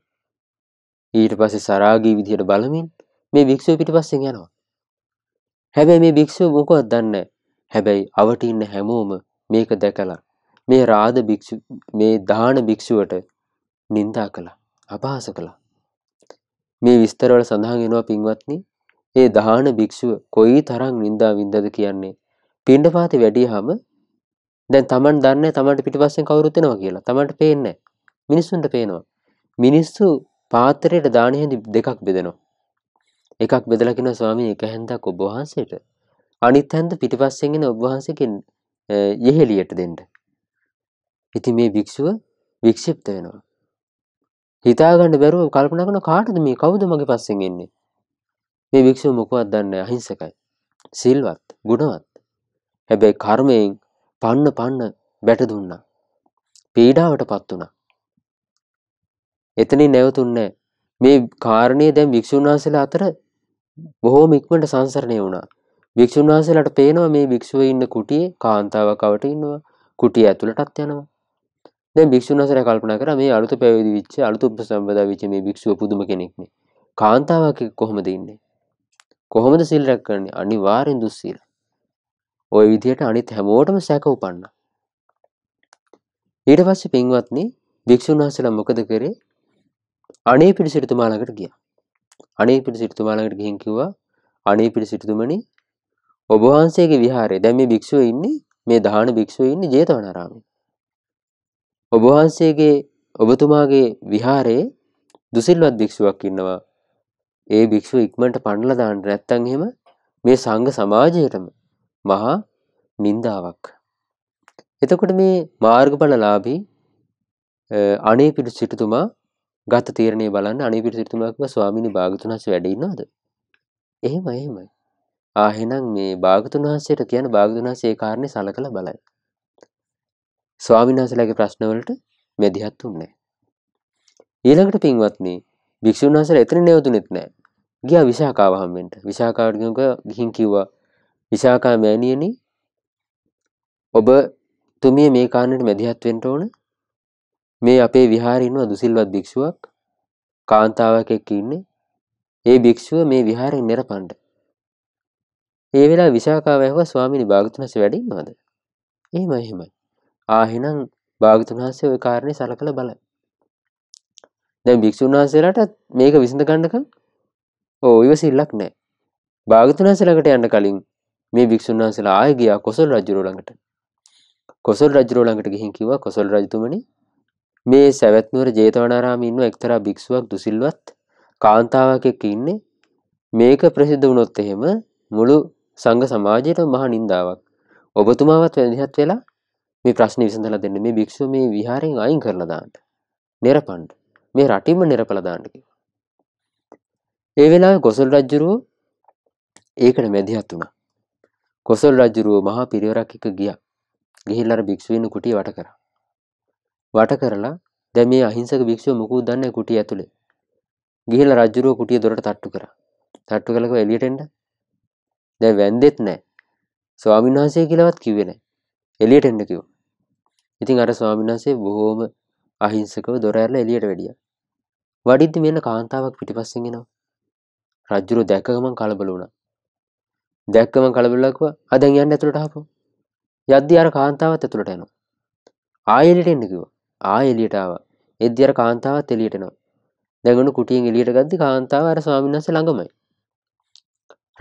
ඊට පස්සේ සරාගී විදියට බලමින් මේ භික්ෂුව පිටිපස්සෙන් යනවා. හැබැයි මේ භික්ෂුව මොකවත් දන්නේ හැබැයි අවට ඉන්න හැමෝම මේක දැකලා මේ රාද භික්ෂු මේ දාන භික්ෂුවට නිඳා කළා. අපහාස කළා. මේ විස්තරවල සඳහන් වෙනවා පින්වත්නි, ඒ දාන භික්ෂුව කොයි තරම් නිඳා වින්දද කියන්නේ පිණ්ඩපාති වැඩියහම දැන් Taman දන්නේ Tamanට පිටිපස්සෙන් කවුරුත් එනවා කියලා. Tamanට පේන්නේ නැහැ. මිනිස්සුන්ට පේනවා. මිනිස්සු පාත්‍රයට දාන හැඳි දෙකක් බෙදෙනවා. එකක් බෙදලා කියනවා ස්වාමී එක හැන්දක් ඔබ වහන්සේට අනිත් හැන්ද පිටිපස්සෙන් එන ඔබ වහන්සේගෙන් යෙහෙලියට දෙන්න. ඉතින් මේ භික්ෂුව වික්ෂිප්ත වෙනවා. හිතාගන්න බැරුව කල්පනා කරන කාටද මේ කවුද මගේ පස්සෙන් එන්නේ? මේ භික්ෂුව මොකවත් දන්නේ අහිංසකයි. සිල්වත්, ගුණවත්. හැබැයි කර්මයෙන් පන්න පන්න බැට දුන්නා. පීඩාවටපත් වුණා. එතනින් නැවතුන්නේ මේ කාරණේ දැන් වික්ෂුන් වහන්සේලා අතර බොහෝම ඉක්මනට සංසරණය වුණා. වික්ෂුන් වහන්සේලාට පේනවා මේ වික්ෂුවේ ඉන්න කුටියේ කාන්තාවක් අවට ඉන්නවා. කුටිය ඇතුළටත් යනවා. දැන් වික්ෂුන් වහන්සේලා කල්පනා කරා මේ අලුත පැවිදි වෙච්ච අලුත උපසම්පදා වෙච්ච මේ වික්ෂුව පුදුම කෙනෙක් නේ. කාන්තාවක් කොහොමද ඉන්නේ? කොහොමද සිල් රැකගන්නේ? අනිවාර්යෙන් දුස්සීල. ওය විදියට අනිත් හැමෝටම සැක උපන්න. ඊට පස්සේ පින්වත්නි භික්ෂුන් වහන්සේලා මොකද කරේ? අනේ පිරිසිටුමා ළඟට ගියා. අනේ පිරිසිටුමා ළඟට ගිහින් කිව්වා අනේ පිරිසිටුමනි ඔබ වහන්සේගේ විහාරේ දැන් මේ භික්ෂුව ඉන්නේ මේ දහාන භික්ෂුව ඉන්නේ ජේතවනාරාමේ. ඔබ වහන්සේගේ ඔබතුමාගේ විහාරේ දුසිල්වත් භික්ෂුවක් ඉන්නවා. ඒ භික්ෂුව ඉක්මනට පණලා දාන්න නැත්නම් එහෙම මේ සංඝ සමාජයටම මහා නින්දාවක්. එතකොට මේ මාර්ගඵලලාභී අනේ පිටු සිටුතුමා ගත තීරණය බලන්න අනේ පිටු සිටුතුමා කිව්වා ස්වාමීනි භාගතුන් වහන්සේ වැඩ ඉන්නවද? එහෙම එහෙමයි. ආ එහෙනම් මේ භාගතුන් වහන්සේට කියන භාගතුන් වහන්සේ ඒ කාරණේ සලකලා බලන්න. ස්වාමීන් වහන්සේලාගේ ප්‍රශ්න වලට මෙදිහත් උන්නේ ඊළඟට පින්වත්නි භික්ෂුන් වහන්සේලා එතන නැවතුනෙත් නැහැ. ගියා විශාකාව හම්බෙන්න. විශාකාවට ගිහින් කිව්වා විශාකා මෑණියනි ඔබ තුමිය මේ කාරණයට මැදිහත් වෙන්න ඕන. මේ අපේ විහාරේ ඉන්න දුසිල්වත් භික්ෂුවක් කාන්තාවක් එක්ක ඉන්නේ. ඒ භික්ෂුව මේ විහාරයෙන් නිරපණ්ඩ. ඒ වෙලාව විශාකාව ඇහුවා ස්වාමීනි භාගතුන් හස්සේ වැඩ ඉන්නවද? එහෙමයි එහෙමයි. ආ එහෙනම් භාගතුන් හස්සේ ওই කාරණේ සලකලා බලන්න. දැන් භික්ෂුන් වහන්සේලාට මේක විසඳ ගන්නකම් ඕ ඉවසිල්ලක් නැහැ. භාගතුන් හස්සේ ළඟට යන්න කලින් මේ භික්ෂුන් වහන්සේලා ආය ගියා කොසල් රජුර ළඟට. කොසල් රජුර ළඟට ගිහින් කිව්වා කොසල් රජතුමනි මේ සවැත් නුවර ජේතවනාරාමයේ ඉන්න එක්තරා භික්ෂුවක් දුසිල්වත් කාන්තාවක් එක්ක ඉන්නේ. මේක ප්‍රසිද්ධ වුණොත් එහෙම මුළු සංඝ සමාජයට මහා නින්දාවක්. ඔබතුමාවත් වැදගත් වෙලා මේ ප්‍රශ්නේ විසඳලා දෙන්න මේ භික්ෂුව මේ විහාරයෙන් අයින් කරලා දාන්න. නිරපණ්ඩ. මේ රටින්ම නිරපලා දාන්න කිව්වා. ඒ වෙලාවේ කොසල් රජුරෝ ඒකට මැදිහත් වුණා. කොසල් රජ්ජුරුව මහා පිරිවරක් එක ගිය ගිහිල්ලර භික්ෂුවෙන කුටිය වට කර වට කරලා දැ මේ අහිංසක භික්ෂුව මුකූ දන්න කුටිය ඇතුළේ ගිහිල රජ්ජුරුව කුටිය දොට තට්ටු කර තට්ටු කලක එලියටෙන්ට දැ වැන්දෙත් නෑ ස්වාමින් වහන්සේ කියලවත් කිවෙන එලියට එන්න කිව් ඉතින් අර ස්වාමින් වහන්සේ බොහෝම අහිංසකව දොරඇරල එලියට වැඩිය වඩිද්දි මෙන්න කාන්තාවක් පිටිපස්සෙන්ගෙනවා රජ්ජුරු දැකගමන් කලබල වුණ දැක්කම කලබලක්ව අදැන් යන්න ඇතුළට හපු යද්දි අර කාන්තාවත් ඇතුළට යනවා ආයෙලිට එන්න කිව්වා ආයෙලියට ආවා එද්දි අර කාන්තාවත් එළියට එනවා දැඟුණු කුටියෙන් එළියට ගද්දි කාන්තාව අර ස්වාමීන් වහන්සේ ළඟමයි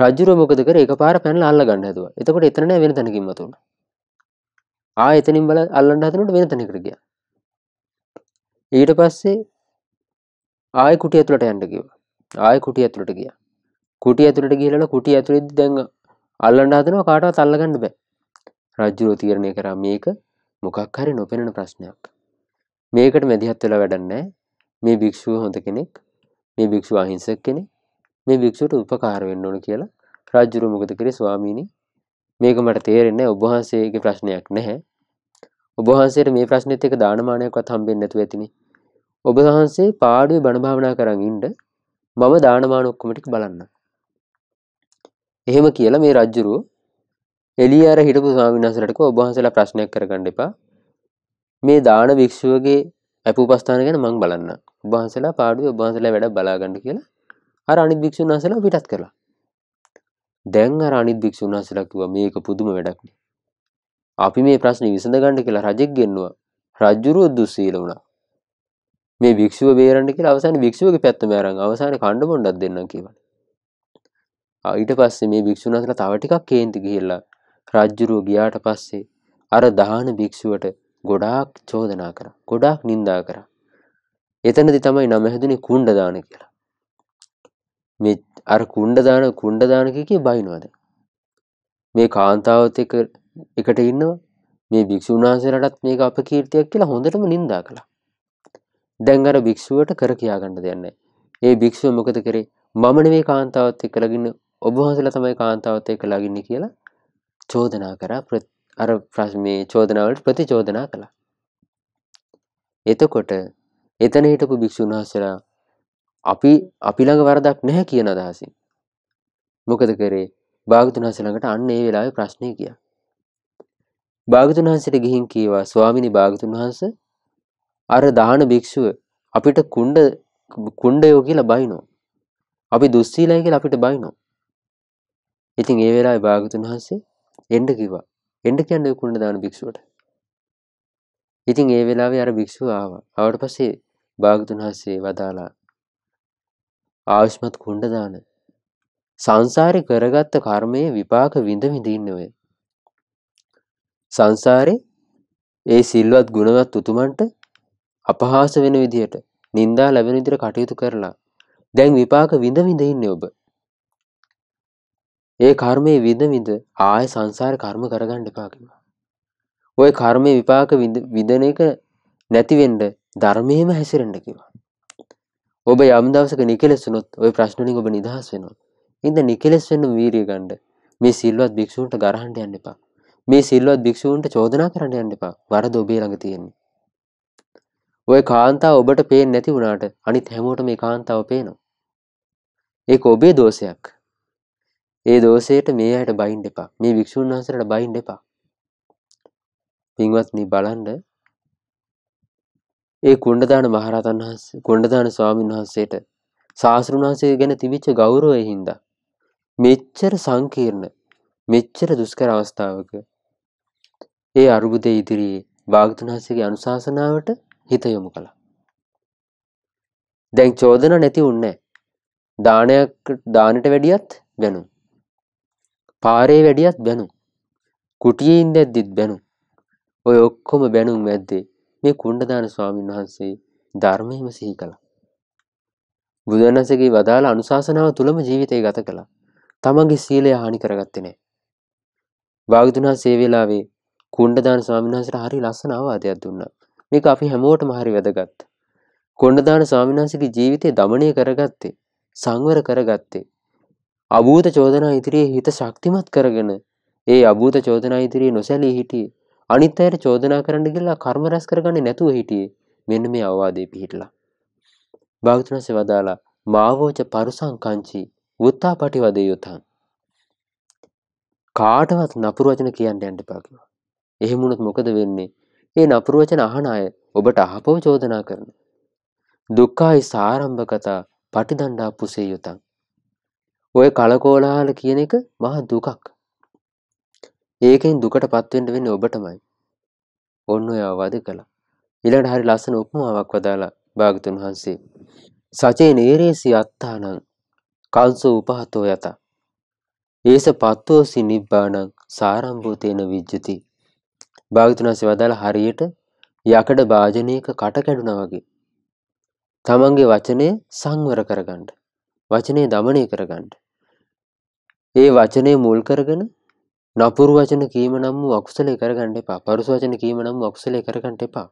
රජුර මොකද කරේ එකපාර පැනලා අල්ල ගන්න හැදුවා එතකොට එතන නෑ වෙන තැනකින්ම තුන ආ එතනින් බල අල්ලන්න හදනකොට වෙන තැනකට ගියා ඊට පස්සේ ආයෙ කුටිය ඇතුළට යන්න කිව්වා ආයෙ කුටිය ඇතුළට ගියා කුටිය ඇතුළට ගිහිලලා කුටිය ඇතුළෙදි දැන් අල්ලන්න හදනවා කාටවත් අල්ලගන්න බෑ. රජුරෝ තීරණය කරා මේක මොකක් හරි නොපෙනෙන ප්‍රශ්නයක්. මේකට මැදිහත් වෙලා වැඩක් නැහැ. මේ භික්ෂුව හොඳ කෙනෙක්. මේ භික්ෂුව අහිංසක කෙනෙක්. මේ භික්ෂුවට උපකාර වෙන්න ඕන කියලා රජුරෝ මොකද කරේ ස්වාමීනි මේක මට තේරෙන්නේ ඔබ වහන්සේගේ ප්‍රශ්නයක් නැහැ. ඔබ වහන්සේට මේ ප්‍රශ්නෙත් එක දානමානයක්වත් හම්බෙන්නේ නැතුව ඇතිනේ. ඔබ වහන්සේ පාඩුවේ බණ භාවනා කරන් ඉන්න මම දානමාන ඔක්කොම ටික බලන්නම්. එහෙම කියලා මේ රජ්ජුරු එළිය අර හිටපු ස්වාමීන් වහන්සේලාට කිව්වා ඔබ වහන්සේලා ප්‍රශ්නයක් කරගන්න එපා. මේ දාන භික්ෂුවගේ අපූපස්ථාන ගැන මම බලන්න. ඔබ වහන්සේලා පාඩුවේ ඔබ වහන්සේලා වැඩ බලා ගන්න කියලා අර අනිත් භික්ෂුන් වහන්සේලා පිටත් කළා. දැන් අර අනිත් භික්ෂුන් වහන්සේලා කිව්වා මේක පුදුම වැඩක්නේ. අපි මේ ප්‍රශ්නේ විසඳ ගන්න කියලා රජෙක් ගෙන්නුවා. රජුරුව දුස්සීල වුණා. මේ භික්ෂුව බේරන්න කියලා අවසානයේ භික්ෂුවගේ පැත්තම අරන් අවසානයේ කණ්ඩ බොණ්ඩක් දෙන්නම් කියවනේ. ඊට පස්සේ මේ භික්ෂුණසලා තව ටිකක් කේන්ති ගිහිල්ලා රජ්ජුරුව ගියාට පස්සේ අර දාහන භික්ෂුවට ගොඩාක් චෝදනා කරා. ගොඩාක් නින්දා කරා. එතනදි තමයි නම හැදුනේ කුණ්ඩදාන කියලා. මේ අර කුණ්ඩදාන කුණ්ඩදාන කිකේ බයිනවද? මේ කාන්තාවත් එක්ක එකට ඉන්නවා. මේ භික්ෂුණාසලටත් මේක අපකීර්තියක් කියලා හොඳටම නින්දා කළා. දැන් අර භික්ෂුවට කර කියා ගන්න දෙයක් නැහැ. ඒ භික්ෂුව මොකද කරේ? මම නෙවෙයි කාන්තාවත් එක්කලාගෙන ඔබහන්සල තමයි කාන්තාවත එක ලගින්න කියලා චෝදනා කරා අර ප්‍රශ්මේ චෝදනාවට ප්‍රතිචෝදනා කළා එතකොට එතන හිටපු භික්‍ෂූන් වහසලා අපි අපි ළඟ වරදක් නැහැ කියන අදහසින් මොකද කරේ භාගතුන් වහස ළඟට අන්න ඒ වෙලාවේ ප්‍රශ්නය කියා භාගතුන් වහන්සට ගිහින් කීවා ස්වාමිනි භාගතුන් වහන්ස අර දාන භික්‍ෂුව අපිට කුණ්ඩ කුණ්ඩයෝ කියලා බයිනෝ අපි දුස්සීලය කියලා අපිට බයිනෝ ඉතින් ඒ වෙලා භාගතුන් වහන්සේ එන්ඩ කිවා එන්ඩ කියන්න කුණ්ඩ දාන භික්ෂුවට ඉතින් ඒ වෙලාවේ අර භික්ෂුව ආවා අවට පස්සේ භාගතුන් වහන්සේ වදාලා ආයුෂ්මත් කුණ්ඩදාන සංසාරය කරගත්ත කර්මයේ විපාක විඳ විඳින්නවය සංසාරේ ඒ සිල්වත් ගුණවත් උතුමන්ට අපහාස වෙන විදිහට නින්දා ලැබෙන විදිහට කටයුතු කරලා දැන් විපාක විඳ විඳ ඉන්නේ ඔබ ඒ කර්මය විඳ විඳ ආය සංසාර කර්ම කරගන්න එපාකිවා. ඔය කර්මය විපාක විදන එක නැතිවෙන්ඩ ධර්මයම හැසිරෙන්ඩ කිවා. ඔබ යම් දවසක නිකෙලෙසුනොත් ඔය ප්‍රශ්නලින් ඔබ නිදහස් වෙනවා. ඉද නිකෙලෙස් වෙන්න වීරිය ගණ්ඩ මේ සිල්වත් භික්ෂූන්ට ගරහන්ට යන්න එපා මේ සිල්වත් භික්ෂූන්ට චෝදනා කරන්න යන්න එපා වරද ඔබේ ළඟ තියෙන්නේ. ඔය කාන්තාව ඔබට පේෙන් නැති වුණාට අනිත් හැමෝට මේ කාන්තාව පේනවා. ඒක ඔබේ දෝෂයක් ඒ දෝෂයට මේ අයට බයින්ඩ එපා මේ භික්‍ෂූන් වහන්සරට බයින්ඩ එපා පින්වත්න බලන්ඩ ඒ කුණ්ඩදාන මහරතන් වහස කොඩදාන ස්වාමීන් වහන්සේට ශාසෘන් වහන්සේ ගැන තිබිච්ච ගෞරුවය හින්ද මෙච්චර සංකීර්ණ මෙච්චර දුස්කර අවස්ථාවක ඒ අරුබුදය ඉදිරියේ භාගතුන්හසගේ අනුශාසනාවට හිත යොමු කළ දැන් චෝදන නැති උන්න දානයක් දානට වැඩියත් ගැනුම් පාරේ වැඩියත් බැනුම් කුටියෙන් දැද්දිත් බැනුම් ඔය ඔක්කොම බැනුම් වැද්දේ මේ කුණ්ඩදාන ස්වාමීන් වහන්සේ ධර්මයම සිහි කළ බුදුන්සගේ වදාළ අනුශාසනාව තුළම ජීවිතය ගත කළා තමන්ගේ සීලය හානි කරගත්තනෑ භාගතුනා සේවෙලාවේ කුණ්ඩදාන ස්වාමිනාන්සට හරි ලස්සන අවාදයක් දුන්න මේක අපි හැමෝට මහරි වැදගත් කොණ්ඩදාන ස්වාමිනාන්සගේ ජීවිතය දමනය කරගත්තේ සංවර කරගත්තේ අභූත චෝදනා ඉදිරියේ හිත ශක්තිමත් කරගෙන ඒ අභූත චෝදනා ඉදිරියේ නොසැලී හිටියේ අනිත් අයට චෝදනා කරන්න ගිහලා කර්ම රැස් කරගන්නේ නැතුව හිටියේ මෙන්න මේ අවවාදේ පිළිහිටලා භාගතුන්සේ වදාලා මාවෝච පරුසංකංචි උත්තාපටිවදේ යුතං කාටවත් නපුරු වචන කියන්න යන්න එපා කිව්වා එහෙම වුණොත් මොකද වෙන්නේ ඒ නපුරු වචන අහන අය ඔබට අහපව චෝදනා කරන දුක්ඛයි සාරම්භ කතා පටිදණ්ඩා පුසේ යුතං ඔය කලකෝලාහල කියන එක මහ දුකක් ඒකෙන් දුකට පත්වෙන්ට වෙන්න ඔබටමයි ඔන්න ඔය අවවාද කළා ඉළට හරි ලස්සන උපමාවක් වදාලා භාගතුන් වහන්සේ සචේ නේරේසි අත්තානං කල්සෝ උපහතෝ යත ඒස පත්වෝසි නිබ්බානං සාරම්භූතයන විජ්ජති භාගතුනාසේ වදාළ හරියට යකඩ භාජනයක කට කැඩුන වගේ තමන්ගේ වචනය සංවර කරගණ්ඩ වචනය දමනය කරගණ්ඩ ඒ වචනය මුල් කරගෙන නපුරු වචන කීම නම් අක්සලේ කරගන්නඩ එපා පරුස වචන කීම නම් අක්සලේ කරගන්නට එපා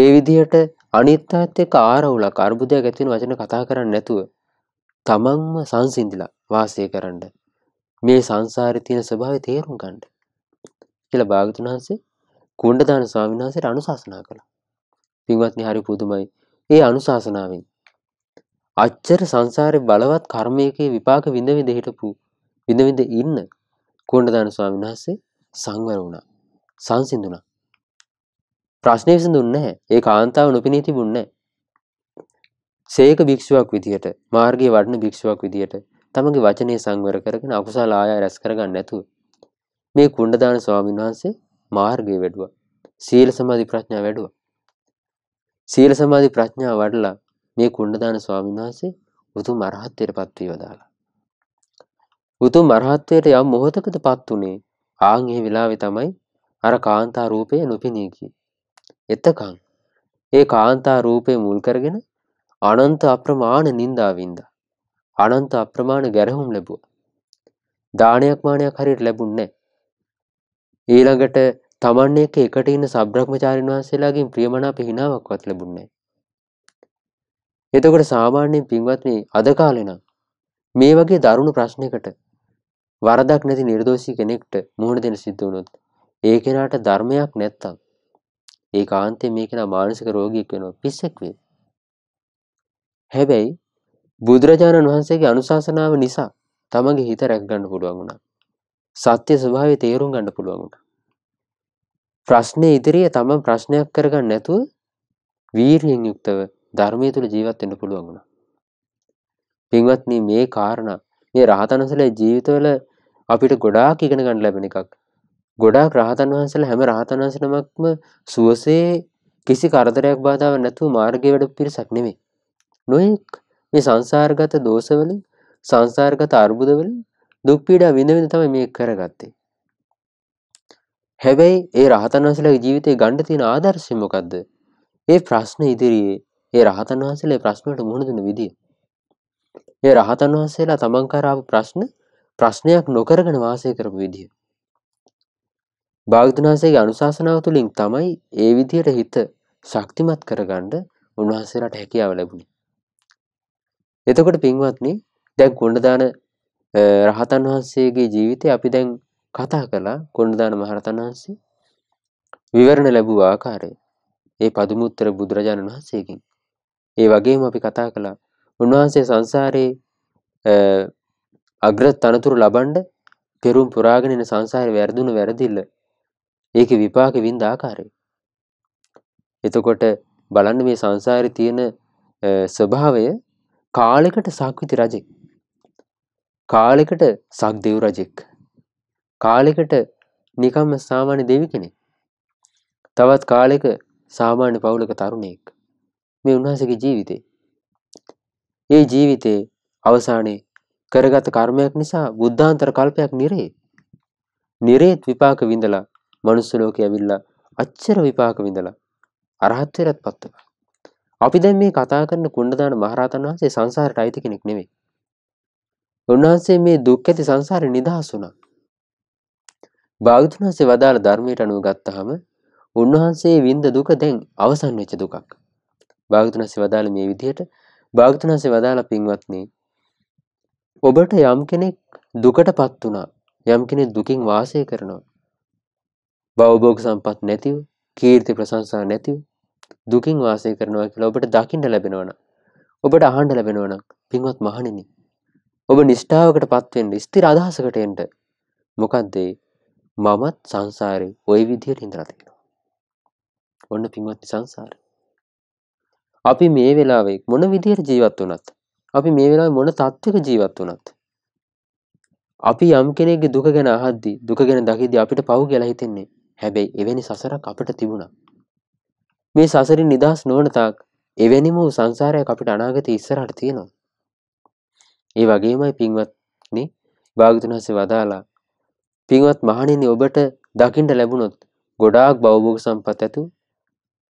ඒ විදිහට අනිත් අත් එක්ක ආරවුල අර්බුදයක් ඇතින වචන කතා කරන්න නැතුව තමන්ම සංසින්දිලා වාසය කරන්න මේ සංසාරි තියෙන ස්වභාව තේරුම් ගණ්ඩ කියලා භාගතුන් වහන්සේ කුණ්ඩදාන ස්වාමිනාසයට අනුශාසනා කළ පින්වත්නි හරි පුදුමයි ඒ අනුශාසනාවෙන් අච්චර සංසාරය බලවත් කර්මයකේ විපාක විඳවිඳ හිටපු විඳවිඳ ඉන්න කොණ්ඩදාන ස්වාමීන් වහන්සේ සංවර වුණා සංසිඳුණා ප්‍රශ්නය විසඳුන්නේ නැහැ ඒ කාන්තාව නොපෙනී තිබුණේ සේක භික්ෂුවක් විදියට මාර්ගයේ වඩන භික්ෂුවක් විදියට තමගේ වචනේ සංවර කරගෙන අකුසල ආය රැස් කරගන්න නැතුව මේ කුණ්ඩදාන ස්වාමීන් වහන්සේ මාර්ගයේ වැඩුවා සීල සමාධි ප්‍රඥා වැඩුවා සීල සමාධි ප්‍රඥා වඩලා මේ කුණ්ඩදාන ස්වාමීන් වහන්සේ උතුම් අරහත්වයට පත්වීව දාලා. උතුම් අරහත්වයට යම් මොහොතකද පත් වනේ ආං ඒ වෙලාවෙ තමයි අර කාන්තා රූපය නොපෙනීකි. එත්තකං ඒ කාන්තා රූපය මුල් කරගෙන අනන්ත අප්‍රමාණ නින්දාවින්ද. අනන්ත අප්‍රමාණ ගැරහුම් ලැබුව. දානයක් මානයක් හරියට ලැබුන්නේ. ඊළඟට තමන්නේ එක එකට ඉන්න සබ්‍රහ්මචාරින් වහන්සේලාගෙන් ප්‍රියමනාප හිණාවක්වත් ලැබුන්නේ නැහැ. එතකොට සාමාන්‍යයෙන් පින්වත්නි අද කාලේ නම් මේ වගේ දරුණු ප්‍රශ්නයකට වරදක් නැති නිර්දෝෂී කෙනෙක්ට මුහුණ දෙන්න සිද්ධ වුණොත් ඒ කෙනාට ධර්මයක් නැත්තම් ඒ කාන්තේ මේ කෙනා මානසික රෝගියෙක් වෙනවා පිස්සෙක් වේ. හැබැයි බුදුරජාණන් වහන්සේගේ අනුශාසනාව නිසා තමගේ හිත රැක්ගන්න පුළුවන් වුණා. සත්‍ය ස්වභාවය තේරුම් ගන්න පුළුවන් වුණා. ප්‍රශ්නේ ඉදිරියේ තමන් ප්‍රශ්නයක් කරගන්න නැතුව වීරියෙන් යුක්තව ධර්මය තුළ ජීවත් වෙන්න පුළුවන් වුණා. පින්වත්නි මේ කාරණා මේ රහතන් වහන්සේලා ජීවිතවල අපිට ගොඩාක් ඉගෙන ගන්න ලැබෙන එකක්. ගොඩාක් රහතන් වහන්සේලා හැම රහතන් වහන්සේනමක්ම සුවසේ කිසි කරදරයක් බාධාවක් නැතුව මාර්ගයේ වැඩ පිරිසක් නෙමෙයි. නොයෙක් මේ සංසාරගත දෝෂවලින් සංසාරගත අර්බුදවලින් දුක් පීඩා විඳ විඳ තමයි මේ කරගත්තේ. හැබැයි ඒ රහතන් වහන්සේලාගේ ජීවිතේ ගන්න තියෙන ආදර්ශය මොකද්ද? ඒ ප්‍රශ්න ඉදිරියේ ඒ රහතන් වහන්සේලා ප්‍රශ්නට මුහුණ දෙන විදිය. ඒ රහතන් වහන්සේලා තමන් කරාපු ප්‍රශ්න ප්‍රශ්නයක් නොකරගෙන වාසය කරපු විදිය. භාගතුනාසේගේ අනුශාසනාව තුළින් තමයි ඒ විදියට හිත ශක්තිමත් කරගණ්ඩ උන්වහන්සේලාට හැකියාව ලැබුණි. එතකොට පින්වත්නි දැන් කොණ්ඩදාන රහතන් වහන්සේගේ ජීවිතය අපි දැන් කතා කළා කොණ්ඩදාන මහරතන් වහන්සේ විවරණ ලැබූ ආකාරය ඒ පදුමුත්තර බුදුරජාණන් වහන්සේකින් ඒ වගේම අපි කතා කළා උන්වහන්සේ සංසාරයේ අග්‍ර තනතුරු ලබන්ඩ පෙරුම් පුරාගෙනෙන සංසාර වැරදුන වැරදිල්ල ඒක විපාක වින්ද ආකාරය. එතකොට බලන්න මේ සංසාරි තියෙන ස්වභාවය කාලෙකට සක්විති රජෙක් කාලෙකට සක් දෙව් රජෙක් කාලෙකට නිකම්ම සාමාන්‍ය දෙවි කෙනෙක් තවත් කාලෙක සාමාන්‍ය පවුලක තරුණයෙක් මේ උන්වහන්සේගේ ජීවිතේ. ඒ ජීවිතේ අවසානයේ කරගත කර්මයක් නිසා බුද්ධාන්තර කල්පයක් නිරේ. නිරේත් විපාක විඳලා මනුස්ස ලෝකේ ඇවිල්ලා අච්චර විපාක විඳලා අරහත් වෙරත් පත්තුනා. අපි දැන් මේ කතා කරන කුණ්ඩදාන මහරහතන් වහන්සේ සංසාරයට අයිති කෙනෙක් නෙවෙයි. උන්වහන්සේ මේ දුක් ඇති සංසාරේ නිදහස් වුණා. භාගතුන් වහන්සේ වදාළ ධර්මයට අනුව ගත්තාම උන්වහන්සේ විඳ දුක දැන් අවසන් වෙච්ච දුකක්. භාගතුනස්සේ වදාළ මේ විදිහට භාගතුනස්සේ වදාලා පින්වත්නි ඔබට යම් කෙනෙක් දුකටපත් වුණා යම් කෙනෙක් දුකින් වාසය කරනවා භවභෝග සම්පත් නැතිව කීර්ති ප්‍රශංසා නැතිව දුකින් වාසය කරනවා කියලා ඔබට දකින්න ලැබෙනවා නම් ඔබට අහන්න ලැබෙනවා නම් පින්වත් මහණෙනි ඔබ නිෂ්ඨාවකටපත් වෙන්න ස්ථිර අදහසකට එන්න මොකද්ද මමත් සංසාරේ ওই විදිහට ඉඳලා තියෙනවා ඔන්න පින්වත් සංසාරේ අපි මේ වෙලාවේ මොන විදිහට ජීවත් වුණත් අපි මේ වෙලාවේ මොන තත්ත්වයක ජීවත් වුණත් අපි යම් කෙනෙක්ගේ දුක ගැන අහද්දී දුක ගැන දකිද්දී අපිට පව් කියලා හිතෙන්නේ. හැබැයි එවැනි සසරක් අපිට තිබුණා. මේ සසරින් නිදහස් නොවන තාක් එවැනිම වූ සංසාරයක් අපිට අනාගතයේ ඉස්සරහට තියෙනවා. ඒ වගේමයි පින්වත්නි භාගතුන් වහන්සේ වදාලා පින්වත් මහණෙනි ඔබට දකින්න ලැබුණොත් ගොඩාක් භවභෝග සම්පත් ඇතු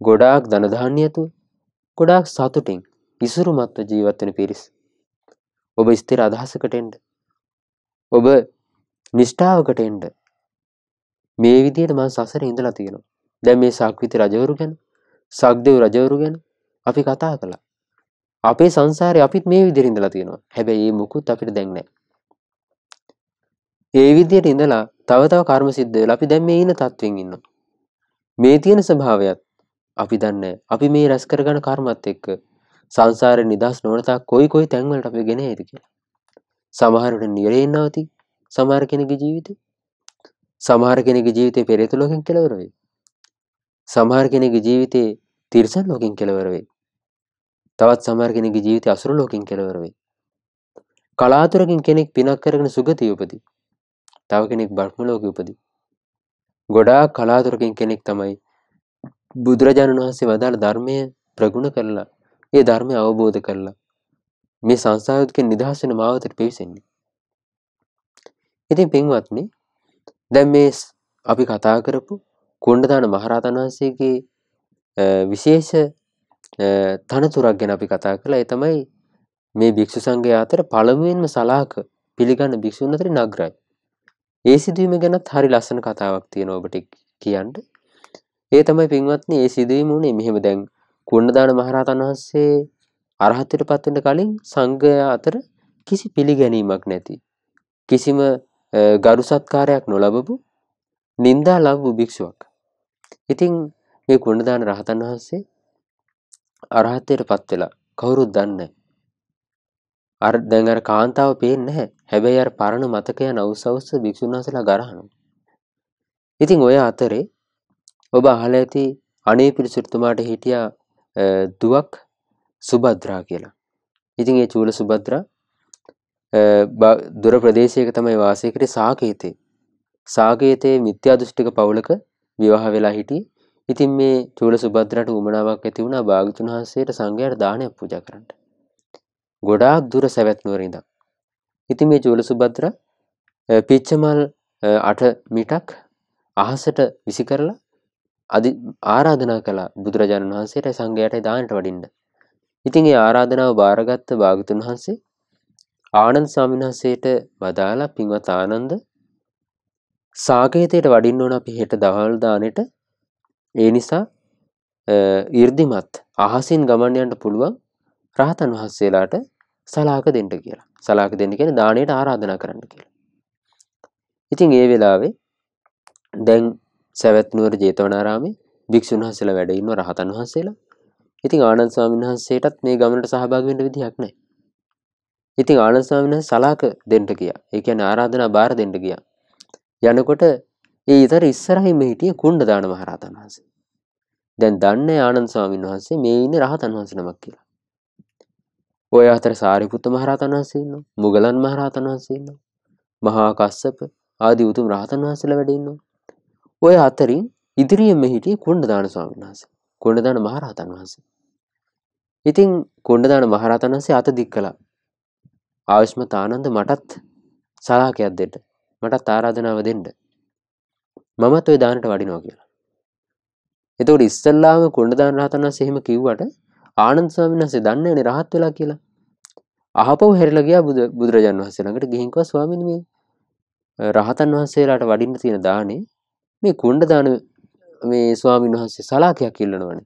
ගොඩාක් ධනධාන්‍ය ඇතු ගොඩාක් සතුටින් ඉසුරුමත්ව ජීවත්වෙන පිරිස් ඔබ ස්තිර අදහසකට එන්ඩ ඔබ නිෂ්ඨාවකට එන්ඩ මේ විදියට මං සසර ඉඳලා තියෙනවා දැන් මේ සක්විති රජවරු ගැන සක්දෙව් රජවරු ගැන අපි කතා කළා අපේ සංසාරය අපිත් මේ විදිහට ඉඳලා තියෙනවා හැබැයි මේ මුකුත් අපිට දැන් නැහැ ඒ විදිහට ඉඳලා තව තව කර්ම සිද්ධ වෙලා අපි දැන් මේ ඉන්න තත්වෙන් ඉන්නවා මේ තියෙන ස්වභාවයත් අපි දන්න අපි මේ රැස් කරගන කර්මත් එක්ක සංසාර නිදස් නොනතා කොයි කොයි තැන්වලට අපි ගෙන ඇති කියලා සමහරට නිරෙන්න්නවති සමහර කෙනෙක ජීවිත සමහර කෙනෙක ජීවිතය පෙරේතු ලොකින් කෙලවරවේ සමහර කෙනෙක ජීවිතයේ තිරිසන් ලොකින් කෙලවරවේ තවත් සමහර කෙනෙක ජීවිත අසුරු ලෝකින් කෙලවරවේ කලාතුරකින් කෙනෙක් පිනක් කරගෙන සුගතිය උපදී. තව කෙනෙක් බ්‍රහ්ම ලෝකෙ උපදී. ගොඩාක් කලාතුරකින් කෙනෙක් තමයි බුදුරජාණන් වහන්සේ වදාළ ධර්මය ප්‍රගුණ කරලා ඒ ධර්මය අවබෝධ කරලා මේ සංසාරයකින් නිදහස් වෙන මාවතට පිවිසෙන්නේ. ඉතින් පින්වත්නි දැන් මේ අපි කතා කරපු කොණ්ඩදාන මහරහතන් වහන්සේගේ විශේෂ තනතුරක් ගැන අපි කතා කළා. ඒ තමයි මේ භික්ෂු සංඝයා අතර පළමුවෙන්ම සලාක පිළිගන්න භික්ෂුන් අතර නග්‍රයි. ඒ සිදුවීම ගැනත් හරි ලස්සන කතාවක් තියෙනවා ඔබට කියන්න. ඒ තමයි පින්වත්නි ඒ සිදුවීම උනේ මෙහෙම දැන් කුණ්ඩදාන මහරහතන් වහන්සේ අරහතට පත් වෙන්න කලින් සංඝයා අතර කිසි පිළිගැනීමක් නැති කිසිම ගරු සත්කාරයක් නොලබපු නිന്ദා ලැබු භික්ෂුවක්. ඉතින් මේ කුණ්ඩදාන රහතන් වහන්සේ අරහතට පත් වෙලා කවුරුත් දන්නේ අර දැන් අර කාන්තාව පේන්නේ නැහැ. හැබැයි අර පරණ මතකයන් අවසවස භික්ෂුන් වහන්සේලා ගරහනවා. ඉතින් ඔය අතරේ ඔබ අහලා ඇති අනේ පිළිසුරතුමාට හිටියා දුවක් සුබද්‍රා කියලා. ඉතින් ඒ චූල සුබද්‍රා දුර ප්‍රදේශයක තමයි වාසය කරේ සාකේතේ. සාකේතේ මිත්‍යා දෘෂ්ටික පවුලක විවාහ වෙලා හිටියේ. ඉතින් මේ චූල සුබද්‍රාට උමනාවක් ඇති වුණා භාග්‍යතුන් වහන්සේට සංඝයාට දානයක් පූජා කරන්න. ගොඩාක් දුර සැවැත් නුවර ඉඳන්. ඉතින් මේ චූල සුබද්‍රා පිච්චමල් අට මිටක් අහසට විසි කරලා අධි ආරාධනා කළා බුදුරජාණන් වහන්සේට සංඝයාට දානට වඩින්න. ඉතින් ඒ ආරාධනාව බාරගත්ත භාගතුන් වහන්සේ ආනන්ද ස්වාමීන් වහන්සේට වදාලා පින්වත් ආනන්ද සාකේතයට වඩින්න ඕන අපි හෙට දවල් දානෙට ඒ නිසා 이르දිමත් අහසින් ගමන් යන්න පුළුවන් රහතන් වහන්සේලාට සලාක දෙන්න කියලා. සලාක දෙන්න කියන්නේ දාණයට ආරාධනා කරන්න කියලා. ඉතින් ඒ වෙලාවේ දැන් සැවැත් නුවර ජේතවනාරාමේ භික්ෂුන් වහන්සේලා වැඩ ඉන්නවා රහතන් වහන්සේලා. ඉතින් ආනන්ද ස්වාමීන් වහන්සේටත් මේ ගමනට සහභාගී වෙන්න විදිහක් නැහැ. ඉතින් ආනන්ද ස්වාමීන් වහන්සේ සලාක දෙන්න ගියා. ඒ කියන්නේ ආරාධනා බාර දෙන්න ගියා. යනකොට ඒ ඉතර ඉස්සරහින්ම හිටිය කුණ්ඩදාන මහරහතන් වහන්සේ. දැන් දන්නේ ආනන්ද ස්වාමීන් වහන්සේ මේ ඉන්නේ රහතන් වහන්සේ නමක් කියලා. ඔය අතර සාරිපුත්ත මහරහතන් වහන්සේ ඉන්නවා. මුගලන් මහරහතන් වහන්සේ ඉන්නවා. මහා කස්සප ආදී උතුම් රහතන් වහන්සේලා වැඩ ඉන්නවා. ඔය අතරින් ඉදිරියෙන්ම හිටිය කුණ්ඩදාන ස්වාමීන් වහන්සේ. කුණ්ඩදාන මහරහතන් වහන්සේ. ඉතින් කුණ්ඩදාන මහරහතන් වහන්සේ අත දික් කළා. ආයුෂ්මත් ආනන්ද මටත් සලාකයක් දෙන්න. මටත් ආරාධනාව දෙන්න. මමත් ওই දානට වඩිනවා කියලා. එතකොට ඉස්සල්ලාම කුණ්ඩදාන රහතන් වහන්සේ එහෙම කිව්වට ආනන්ද ස්වාමීන් වහන්සේ දන්නේ නැහැ රහත් වෙලා කියලා. අහපව හැරිලා ගියා බුදුරජාන් වහන්සේ ළඟට ගිහින් කිව්වා ස්වාමීනි මේ රහතන් වහන්සේලාට වඩින්න තියෙන දානේ මේ කුණ්ඩදාන මේ ස්වාමීන් වහන්සේ සලාකයක් ඉල්ලනවන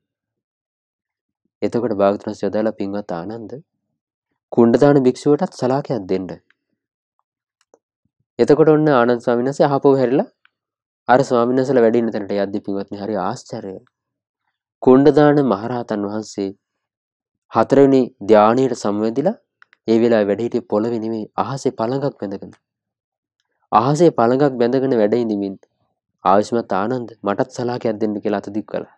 එතකට භාගතනස් යොදාලා පින්වත් ආනන්ද කුණ්ඩදාන භික්ෂුවටත් සලාකයක් දෙන්න එතකොට ඔන්න ආනන්ද ස්වාමිනස අහපෝ හැරිලා අර ස්වාමිනසල වැඩින්න තැනට යද්දි පින්වත්නි හරි ආශ්චර්ය කුණ්ඩදාන මහරහතන් වහන්සේ හතරවෙනි ධානයට සම්වැදිලා ඒ වෙලා වැඩහිටිය පොළවෙ නෙමෙයි අහසේ පළඟක් බැඳගෙන අහසේ පළඟක් බැඳගෙන වැඩ ඉඳිමින් ආවිශ්මත් ආනන්ද මටත් සලාකයක් දෙන්න කියලා අත දික් කළා.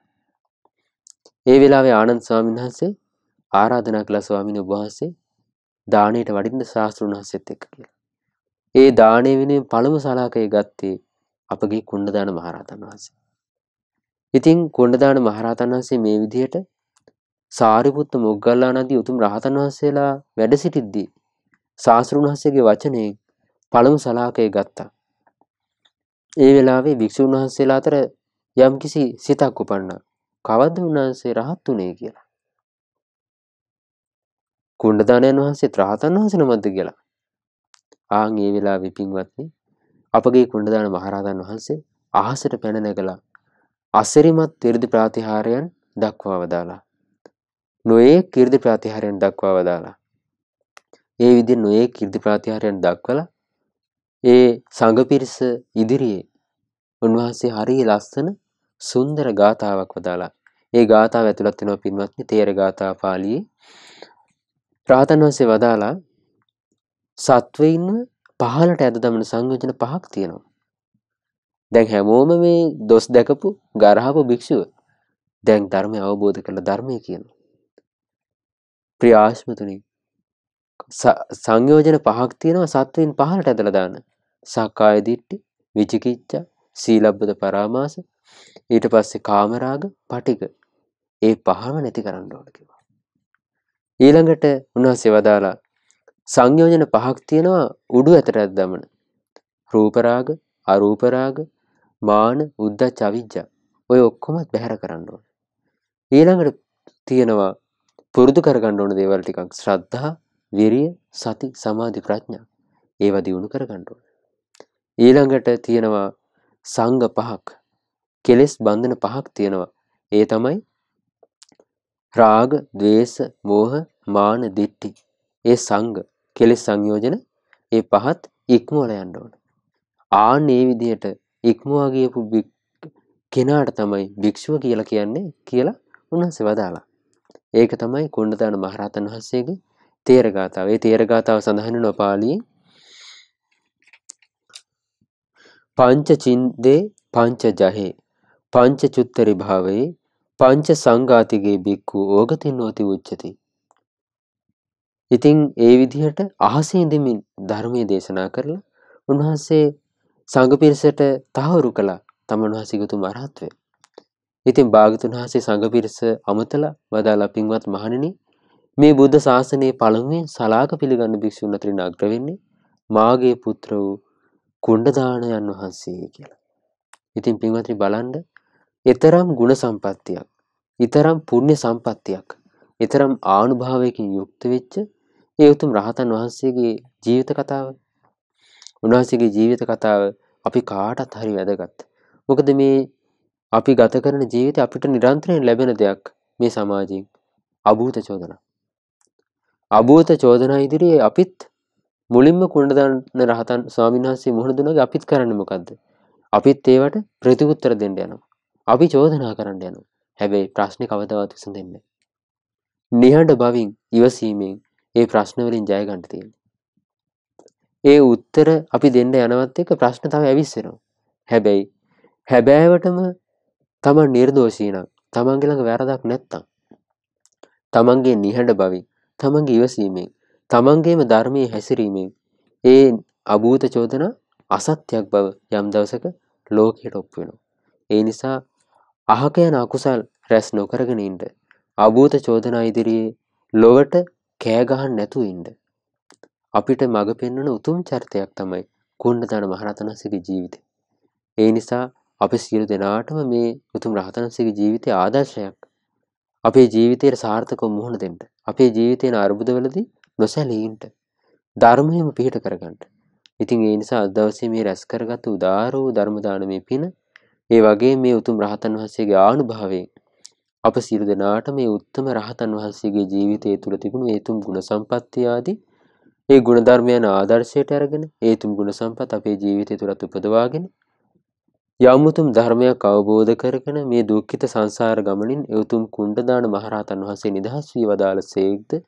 ඒ වෙලාවේ ආනන්ද ස්වාමීන් වහන්සේ ආරාධනා කළා ස්වාමීන් වහන්සේ දාණයට වඩින්න ශාස්ත්‍රුණ වහන්සේත් එක්ක කියලා. ඒ දාණය වෙනුවෙන් පළමු සලාකය ගත්තේ අපගේ කුණ්ඩදාන මහරහතන් වහන්සේ. ඉතින් කුණ්ඩදාන මහරහතන් වහන්සේ මේ විදිහට සාරිපුත්ත මොග්ගල්ලාන ආදී උතුම් රහතන් වහන්සේලා වැඩ සිටිද්දී සාස්ෘණ වහන්සේගේ වචනේ පළමු සලාකය ගත්තා. ඒ වෙලාවේ භික්ෂූන් වහන්සේලා අතර යම්කිසි සිතක් උපන්නා. කවද්ද උන්වහන්සේ රහත් උනේ කියලා. කුණ්ඩදානයන් වහන්සේ රහතන් වහන්සේ නමද්ද කියලා. ආන් ඒ වෙලාවේ පින්වත්නි අපගේ කුණ්ඩදාන මහරහතන් වහන්සේ අහසට පැන නැගලා අසිරිමත් තිරදි ප්‍රාතිහාරයන් දක්වා වදාලා. නොයේ කිරදි ප්‍රාතිහාරයන් දක්වා වදාලා. ඒ විදි නොයේ කිරදි ප්‍රාතිහාරයන් දක්වලා ඒ සංඝ පිරිස ඉදිරියේ උන්වහන්සේ හරිය ලස්සන සුන්දර ගාතාවක් වදාලා. ඒ ගාථාව ඇතුළත් වෙනවා පින්වත්නි තේර ගාථා පාළියේ. රාතන් වහන්සේ වදාලා සත්වයින්ව පහළට ඇද දමන සංයෝජන පහක් තියෙනවා. දැන් හැමෝම මේ දොස් දැකපු ගරහපු භික්ෂුව දැන් ධර්මය අවබෝධ කරලා ධර්මය කියනවා. ප්‍රිය ආශ්මතුනි සංයෝජන පහක් තියෙනවා සත්වයින් පහළට ඇදලා දාන. සක්කාය දිට්ටි, විචිකිච්ඡා, සීලබ්බත පරාමාස, ඊට පස්සේ කාමරාග, පටික. ඒ පහම නැති කරන්න ඕන කිව්වා. ඊළඟට උන්වහන්සේ වදාලා සංයෝජන පහක් තියෙනවා උඩු ඇතටත් දමන. රූප රාග, අරූප රාග, මාන, උද්ධච්ච, අවිජ්ජා. ඔය ඔක්කොමත් බැහැර කරන්න ඕන. ඊළඟට තියෙනවා පුරුදු කරගන්න ඕන දේවල් ටිකක් ශ්‍රද්ධා, විරිය, සති, සමාධි, ප්‍රඥා. ඒවා දියුණු කරගන්න ඕන. ඊළඟට තියෙනවා සංග පහක් කෙලෙස් බන්ධන පහක් තියෙනවා ඒ තමයි රාග දවේශ මෝහ මාන දිට්ටි ඒ සංග කෙලෙස් සංයෝජන ඒ පහත් ඉක්මෝල යන්න ඕන ආන ඒ විදිහට ඉක්මවාගේපු කෙනාට තමයි භික්ෂුව කියලා කියන්නේ කියලා උන්හන්සේ වදාලා ඒක තමයි කොණ්ඩදාන මහරහතන් වහන්සේගේ තේරගාතාව ඒ තේරගාතාව සඳහන් නොපාලියෙන් පංචචින්දේ පංචජහේ පංචචුත්තරි භාවේ පංච සංඝාතිගේ බික්කු ඕගතින්නෝති උච්චති. ඉතින් ඒ විදිහට අහසේ ඉඳමින් ධර්මයේ දේශනා කරලා උන්වහන්සේ සංඝ පිරිසට තහවුරු කළා තම උන්වහන්සේ ගතුම අරහත්වය. ඉතින් භාගතුන් වහන්සේ සංඝ පිරිස අමතලා වදාලා පින්වත් මහණෙනි මේ බුද්ධ ශාසනයේ පළමුවෙන් සලාක පිළිගන්න භික්ෂුන් අතරින් අග්‍ර වෙන්නේ මාගේ පුත්‍ර වූ කුණ්ඩදානයන් වහන්සේ කියලා. ඉතින් පින්වත්නි බලන්න ඊතරම් ගුණ සම්පත්තියක්, ඊතරම් පුණ්‍ය සම්පත්තියක්, ඊතරම් ආනුභාවයකින් යුක්ත වෙච්ච ඒ උතුම් රහතන් වහන්සේගේ ජීවිත කතාව. උන්වහන්සේගේ ජීවිත කතාව අපි කාටත් හරි වැදගත්. මොකද මේ අපි ගත කරන ජීවිතේ අපිට නිරන්තරයෙන් ලැබෙන දෙයක් මේ සමාජයෙන්. අභූත චෝදනා. අභූත චෝදනා ඉදිරියේ අපිත් මුලින්ම කොණ්ඩදාන රහතන් ස්වාමින්වහන්සේ මුහුණ දුනගේ අපිත් කරන්න මොකක්ද? අපිත් ඒවට ප්‍රතිඋත්තර දෙන්න යනවා. අපි චෝදනා කරන්න යනවා. හැබැයි ප්‍රශ්නේ කවදාවත් විසඳෙන්නේ නැහැ. නිහඬ බවින් ඉවසීමෙන් ඒ ප්‍රශ්න වලින් ජය ගන්න තියෙනවා. ඒ උත්තර අපි දෙන්න යනවත් එක්ක ප්‍රශ්න තව ඇවිස්සෙනවා. හැබැයි හැබෑවටම තමන් නිර්දෝෂී නම් තමන්ගේ ළඟ වැරදක් නැත්තම් තමන්ගේ නිහඬ බවින් තමන්ගේ ඉවසීමෙන් තමන්ගේම ධර්මයේ හැසිරීමෙන් ඒ අභූත චෝදනා අසත්‍යයක් බව යම් දවසක ලෝකයට ඔප්පු වෙනවා. ඒ නිසා අහක යන අකුසල් රැස් නොකරගෙන ඉන්න. අභූත චෝදනා ඉදිරියේ ලොවට කෑ ගහන්න නැතුව ඉන්න. අපිට මඟ පෙන්වන උතුම් චරිතයක් තමයි කුණ්ඩදාන මහරතනන්සේගේ ජීවිතය. ඒ නිසා අපි සියලු දෙනාටම මේ උතුම් රහතන්සේගේ ජීවිතය ආදර්ශයක්. අපේ ජීවිතයට සාර්ථකව මුහුණ දෙන්න. අපේ ජීවිතේන අර්බුදවලදී නොසැලීන්ට ධර්මයම පිහිට කරගන්නට ඉතින් ඒ නිසා අදවසේ මේ රැස් කරගත් උදාරූ ධර්මදානමය පින ඒ වගේ මේ උතුම් රහතන් වහන්සේගේ ආනුභාවයෙන් අප සියලු දෙනාට මේ උත්තම රහතන් වහන්සේගේ ජීවිතය තුළ තිබුණු ඒ තුම් ගුණ සම්පත්තිය ආදී ඒ ගුණධර්මයන් ආදර්ශයට අරගෙන ඒ තුම් ගුණ සම්පත් අපේ ජීවිතය තුළත් උපදවාගෙන යමුතුම් ධර්මයක් අවබෝධ කරගෙන මේ දුක්ඛිත සංසාර ගමනින් එවතුම් කුණ්ඩදාන මහරහතන් වහන්සේ නිදහස් වී වදාළ සේක්ද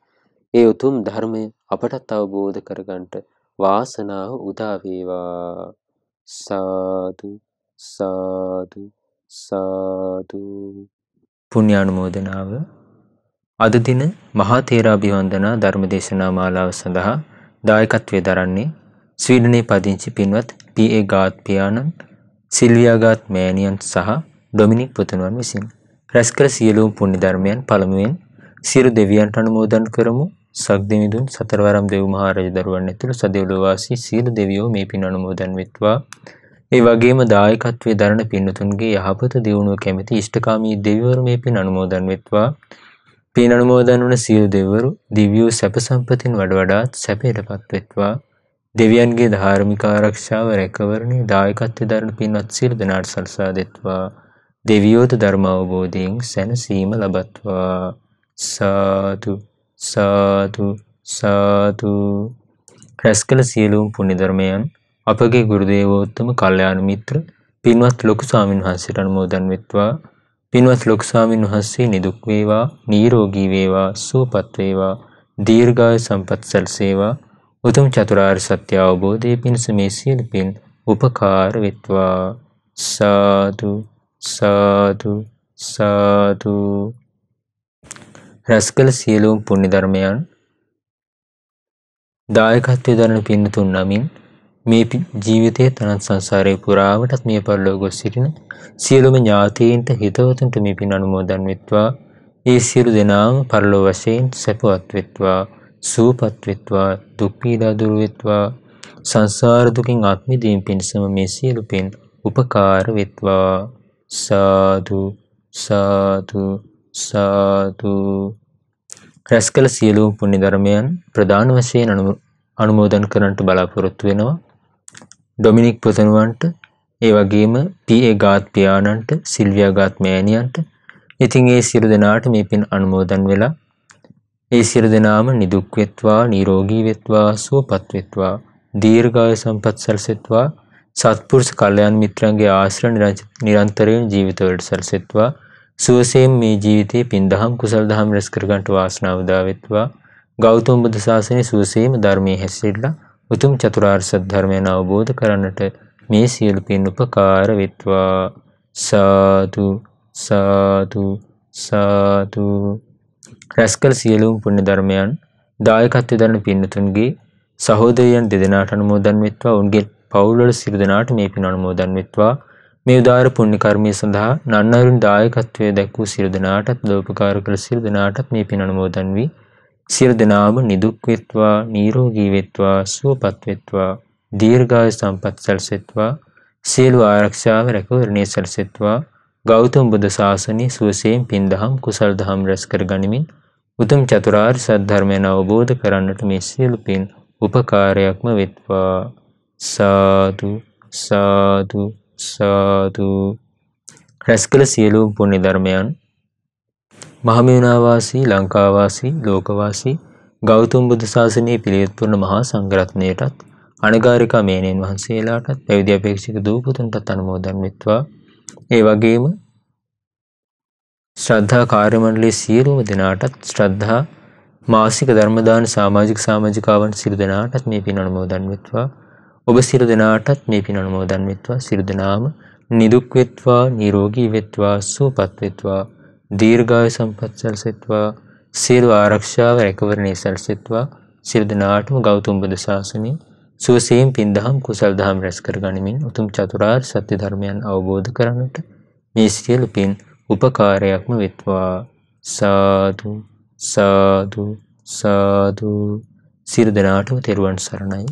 ඒ උතුම් ධර්මය අපටත් අවබෝධ කරගන්නට වාසනාව උදා වේවා සාදු සාදු සාදු පුණ්‍යානුමෝදනාව අද දින මහා තේරාභිවන්දනා ධර්මදේශනා මාලාව සඳහා දායකත්වයේ දරන්නේ ස්වීඩනයේ පදිංචි පින්වත් පී.ඒ. ගාත් පියාණන්, සිල්වියා ගාත් මෑණියන් සහ ඩොමිනික් පුතුණුවන් විසින් රැස්කර සියලුම පුණ්‍ය ධර්මයන් පළමුවෙන් සියලු දෙවියන්ට අනුමෝදන් කරමු සක්දිනිදුන් සතරවරම් දෙව් මහරජ දරුවන් ඇතුළු සදෙව්ලවාසී සීල දෙවියෝ මේ පින් අනුමෝදන් වෙත්වා. ඒ වගේම දායකත්වයේ දරණ පින්නතුන්ගේ යහපත දියුණුව කැමැති ඉෂ්ඨකාමී දෙවිවරු මේ පින් අනුමෝදන් වෙත්වා. පින් අනුමෝදන් වන සීල දෙවිවරු දිව්‍යෝ සැප සම්පතින් වඩ වඩාත් සැපයටපත් වෙත්වා. දෙවියන්ගේ ධාර්මික ආරක්ෂාව රැකවරණේ දායකත්වයේ දරණ පින්වත් සීල දනාට සල්සා දෙත්වා. දෙවියෝත ධර්ම අවබෝධයෙන් සැනසීම ලබත්වා. සාදු සාදු සාදු රැස් කළ සියලුම් පුණ්‍යධර්මයන් අපගේ ගුරුදේවෝත්තම කල්යාණ මිත්‍ර පින්වත් ලොකු ස්වාමින් වහන්සේට අනුමෝදන් වෙත්වා පින්වත් ලොකු ස්වාමින් වහන්සේ නිදුක් වේවා නිරෝගී වේවා සුවපත් වේවා දීර්ඝායු සම්පත් සැලසේවා උතුම් චතුරාර්ය සත්‍ය අවබෝධයේ පිණිස මේ සියලු පින් උපකාර වෙත්වා සාදු සාදු සාදු රැස් කළ සියලූම් පුුණිධර්මයන් දායකත්වය දරන පින්නතුන් නමින් මේ ජීවිතය තනත් සංසාරය පුරාවටත් මේ පරලෝ ගොස් සිටින සියලුම ඥාතීන්ට හිතවතුන්ට මේ පින් අනුමෝදන් වෙත්වා ඒ සියලු දෙනාම පරලෝ වශයෙන් සැපවත් වෙත්වා සූපත් වෙත්වා දුක් පීඩා දුරු වෙත්වා සංසාර දුකින් අත් මිදීම පිණිසම මේ සියලු පින් උපකාර වෙත්වා සාදු සාදු සාතු රැස් කළ සියලූ පුුණි ධර්මයන් ප්‍රධාන වශයෙන් අනුමෝදන් කරන්නට බලාපොරොත්තු වෙනවා ඩොමිනික් ප්‍රසනුවන්ට ඒ වගේම පඒ ගාත් පියාණන්ට සිල්වියා ගාත් මෑණියන්ට ඉතින් ඒ සිරු දෙනාට මේ පින් අනුමෝදන් වෙලා ඒ සිරු දෙනාම නිදුක්වෙත්වා නිරෝගී වෙත්වා සුවපත් වෙත්වා දීර්ඝාය සම්පත් සැලසෙත්වා සත්පුරුෂ කල්යන් මිත්‍රන්ගේ ආශ්‍රය නිරන්තරයෙන් ජීවිතවලට සැලසෙත්වා සුවසේම මේ ජීවිතයේ පින් දහම් කුසල් දහම් රැස් කරගන්නට වාසනාව දාවෙත්වා. ගෞතම බුදු සාසනයේ සුවසේම ධර්මයේ හැසිරෙලා උතුම් චතුරාර්ය සත්‍ය අවබෝධ කරන්නට මේ සියලු පින් උපකාර වෙත්වා. සාදු සාදු සාදු රැස්කල් සියලුම පුණ්‍ය ධර්මයන් දායකත්වයෙන් දරන පින්නතුන්ගේ සහෝදරයන් දෙදෙනාට අනුමෝදන් වෙත්වා. උන්ගේ පවුල්වල සියලු දෙනාට මේ පින් අනුමෝදන් වෙත්වා. මේ උදාර පුණ්‍ය කර්මය සඳහා නන්නරුන් දායකත්වය දැක්වූ සියලු දෙනාටත් දෝපකාර කළ සියලු දෙනාටත් මේ පින් අනුමෝදන් වී සියලු දෙනාම නිදුක් වෙත්වා නිරෝගී වෙත්වා සුවපත් වෙත්වා දීර්ඝායු සම්පත් සැලසෙත්වා සියලු ආරක්ෂාව රැකවරණය සැලසෙත්වා ගෞතම බුදු සාසනය සුවසයෙන් පින් දහම් කුසල් දහම් රැස් කර ගනිමින් උතුම් චතුරාර්ය සත්‍යධර්මයන අවබෝධ කරන්නට මේ සියලු පින් උපකාරයක්ම වෙත්වා සාදු සාදු සාදු රැස් කළ සියලුම් පුණ්‍ය ධර්මයන් මහමෙවුනාවාසී ලංකාවාසී ලෝකවාසී ගෞතම බුදු සාසනයේ පිළිවෙත් පුරන මහා සංඝරත්නයටත් අනගාരികා මේනෙන් වහන්සේලාටත් පැවිදි අපේක්ෂිත දූ පුතුන්ටත් අනුමෝදන් වෙත්වා ඒ වගේම ශ්‍රද්ධා කාර්යමණ්ඩලයේ සියලුම දෙනාටත් ශ්‍රද්ධා මාසික ධර්මදාන සමාජික සමාජිකාවන් සියලු දෙනාටත් මේ පින් අනුමෝදන් වෙත්වා ඔබ සියලු දෙනාටත් මේ පින් අනුමෝදන් වෙත්වා සියලු දෙනාම නිදුක් වෙත්වා නිරෝගී වෙත්වා සුවපත් වෙත්වා දීර්ඝායු සම්පත් සැලසෙත්වා සියලු ආරක්ෂාව රැකවරණය සැලසෙත්වා සියලු දෙනාටම ගෞතම බුදු සාසනය සුවසේම් පින් දහම් කුසල් දහම් රැස් කර ගනිමින් උතුම් චතුරාර්ය සත්‍ය ධර්මයන් අවබෝධ කරගන්නට මේ සියලු පින් උපකාරයක්ම වෙත්වා සාදු සාදු සාදු සියලු දෙනාටම තෙරුවන් සරණයි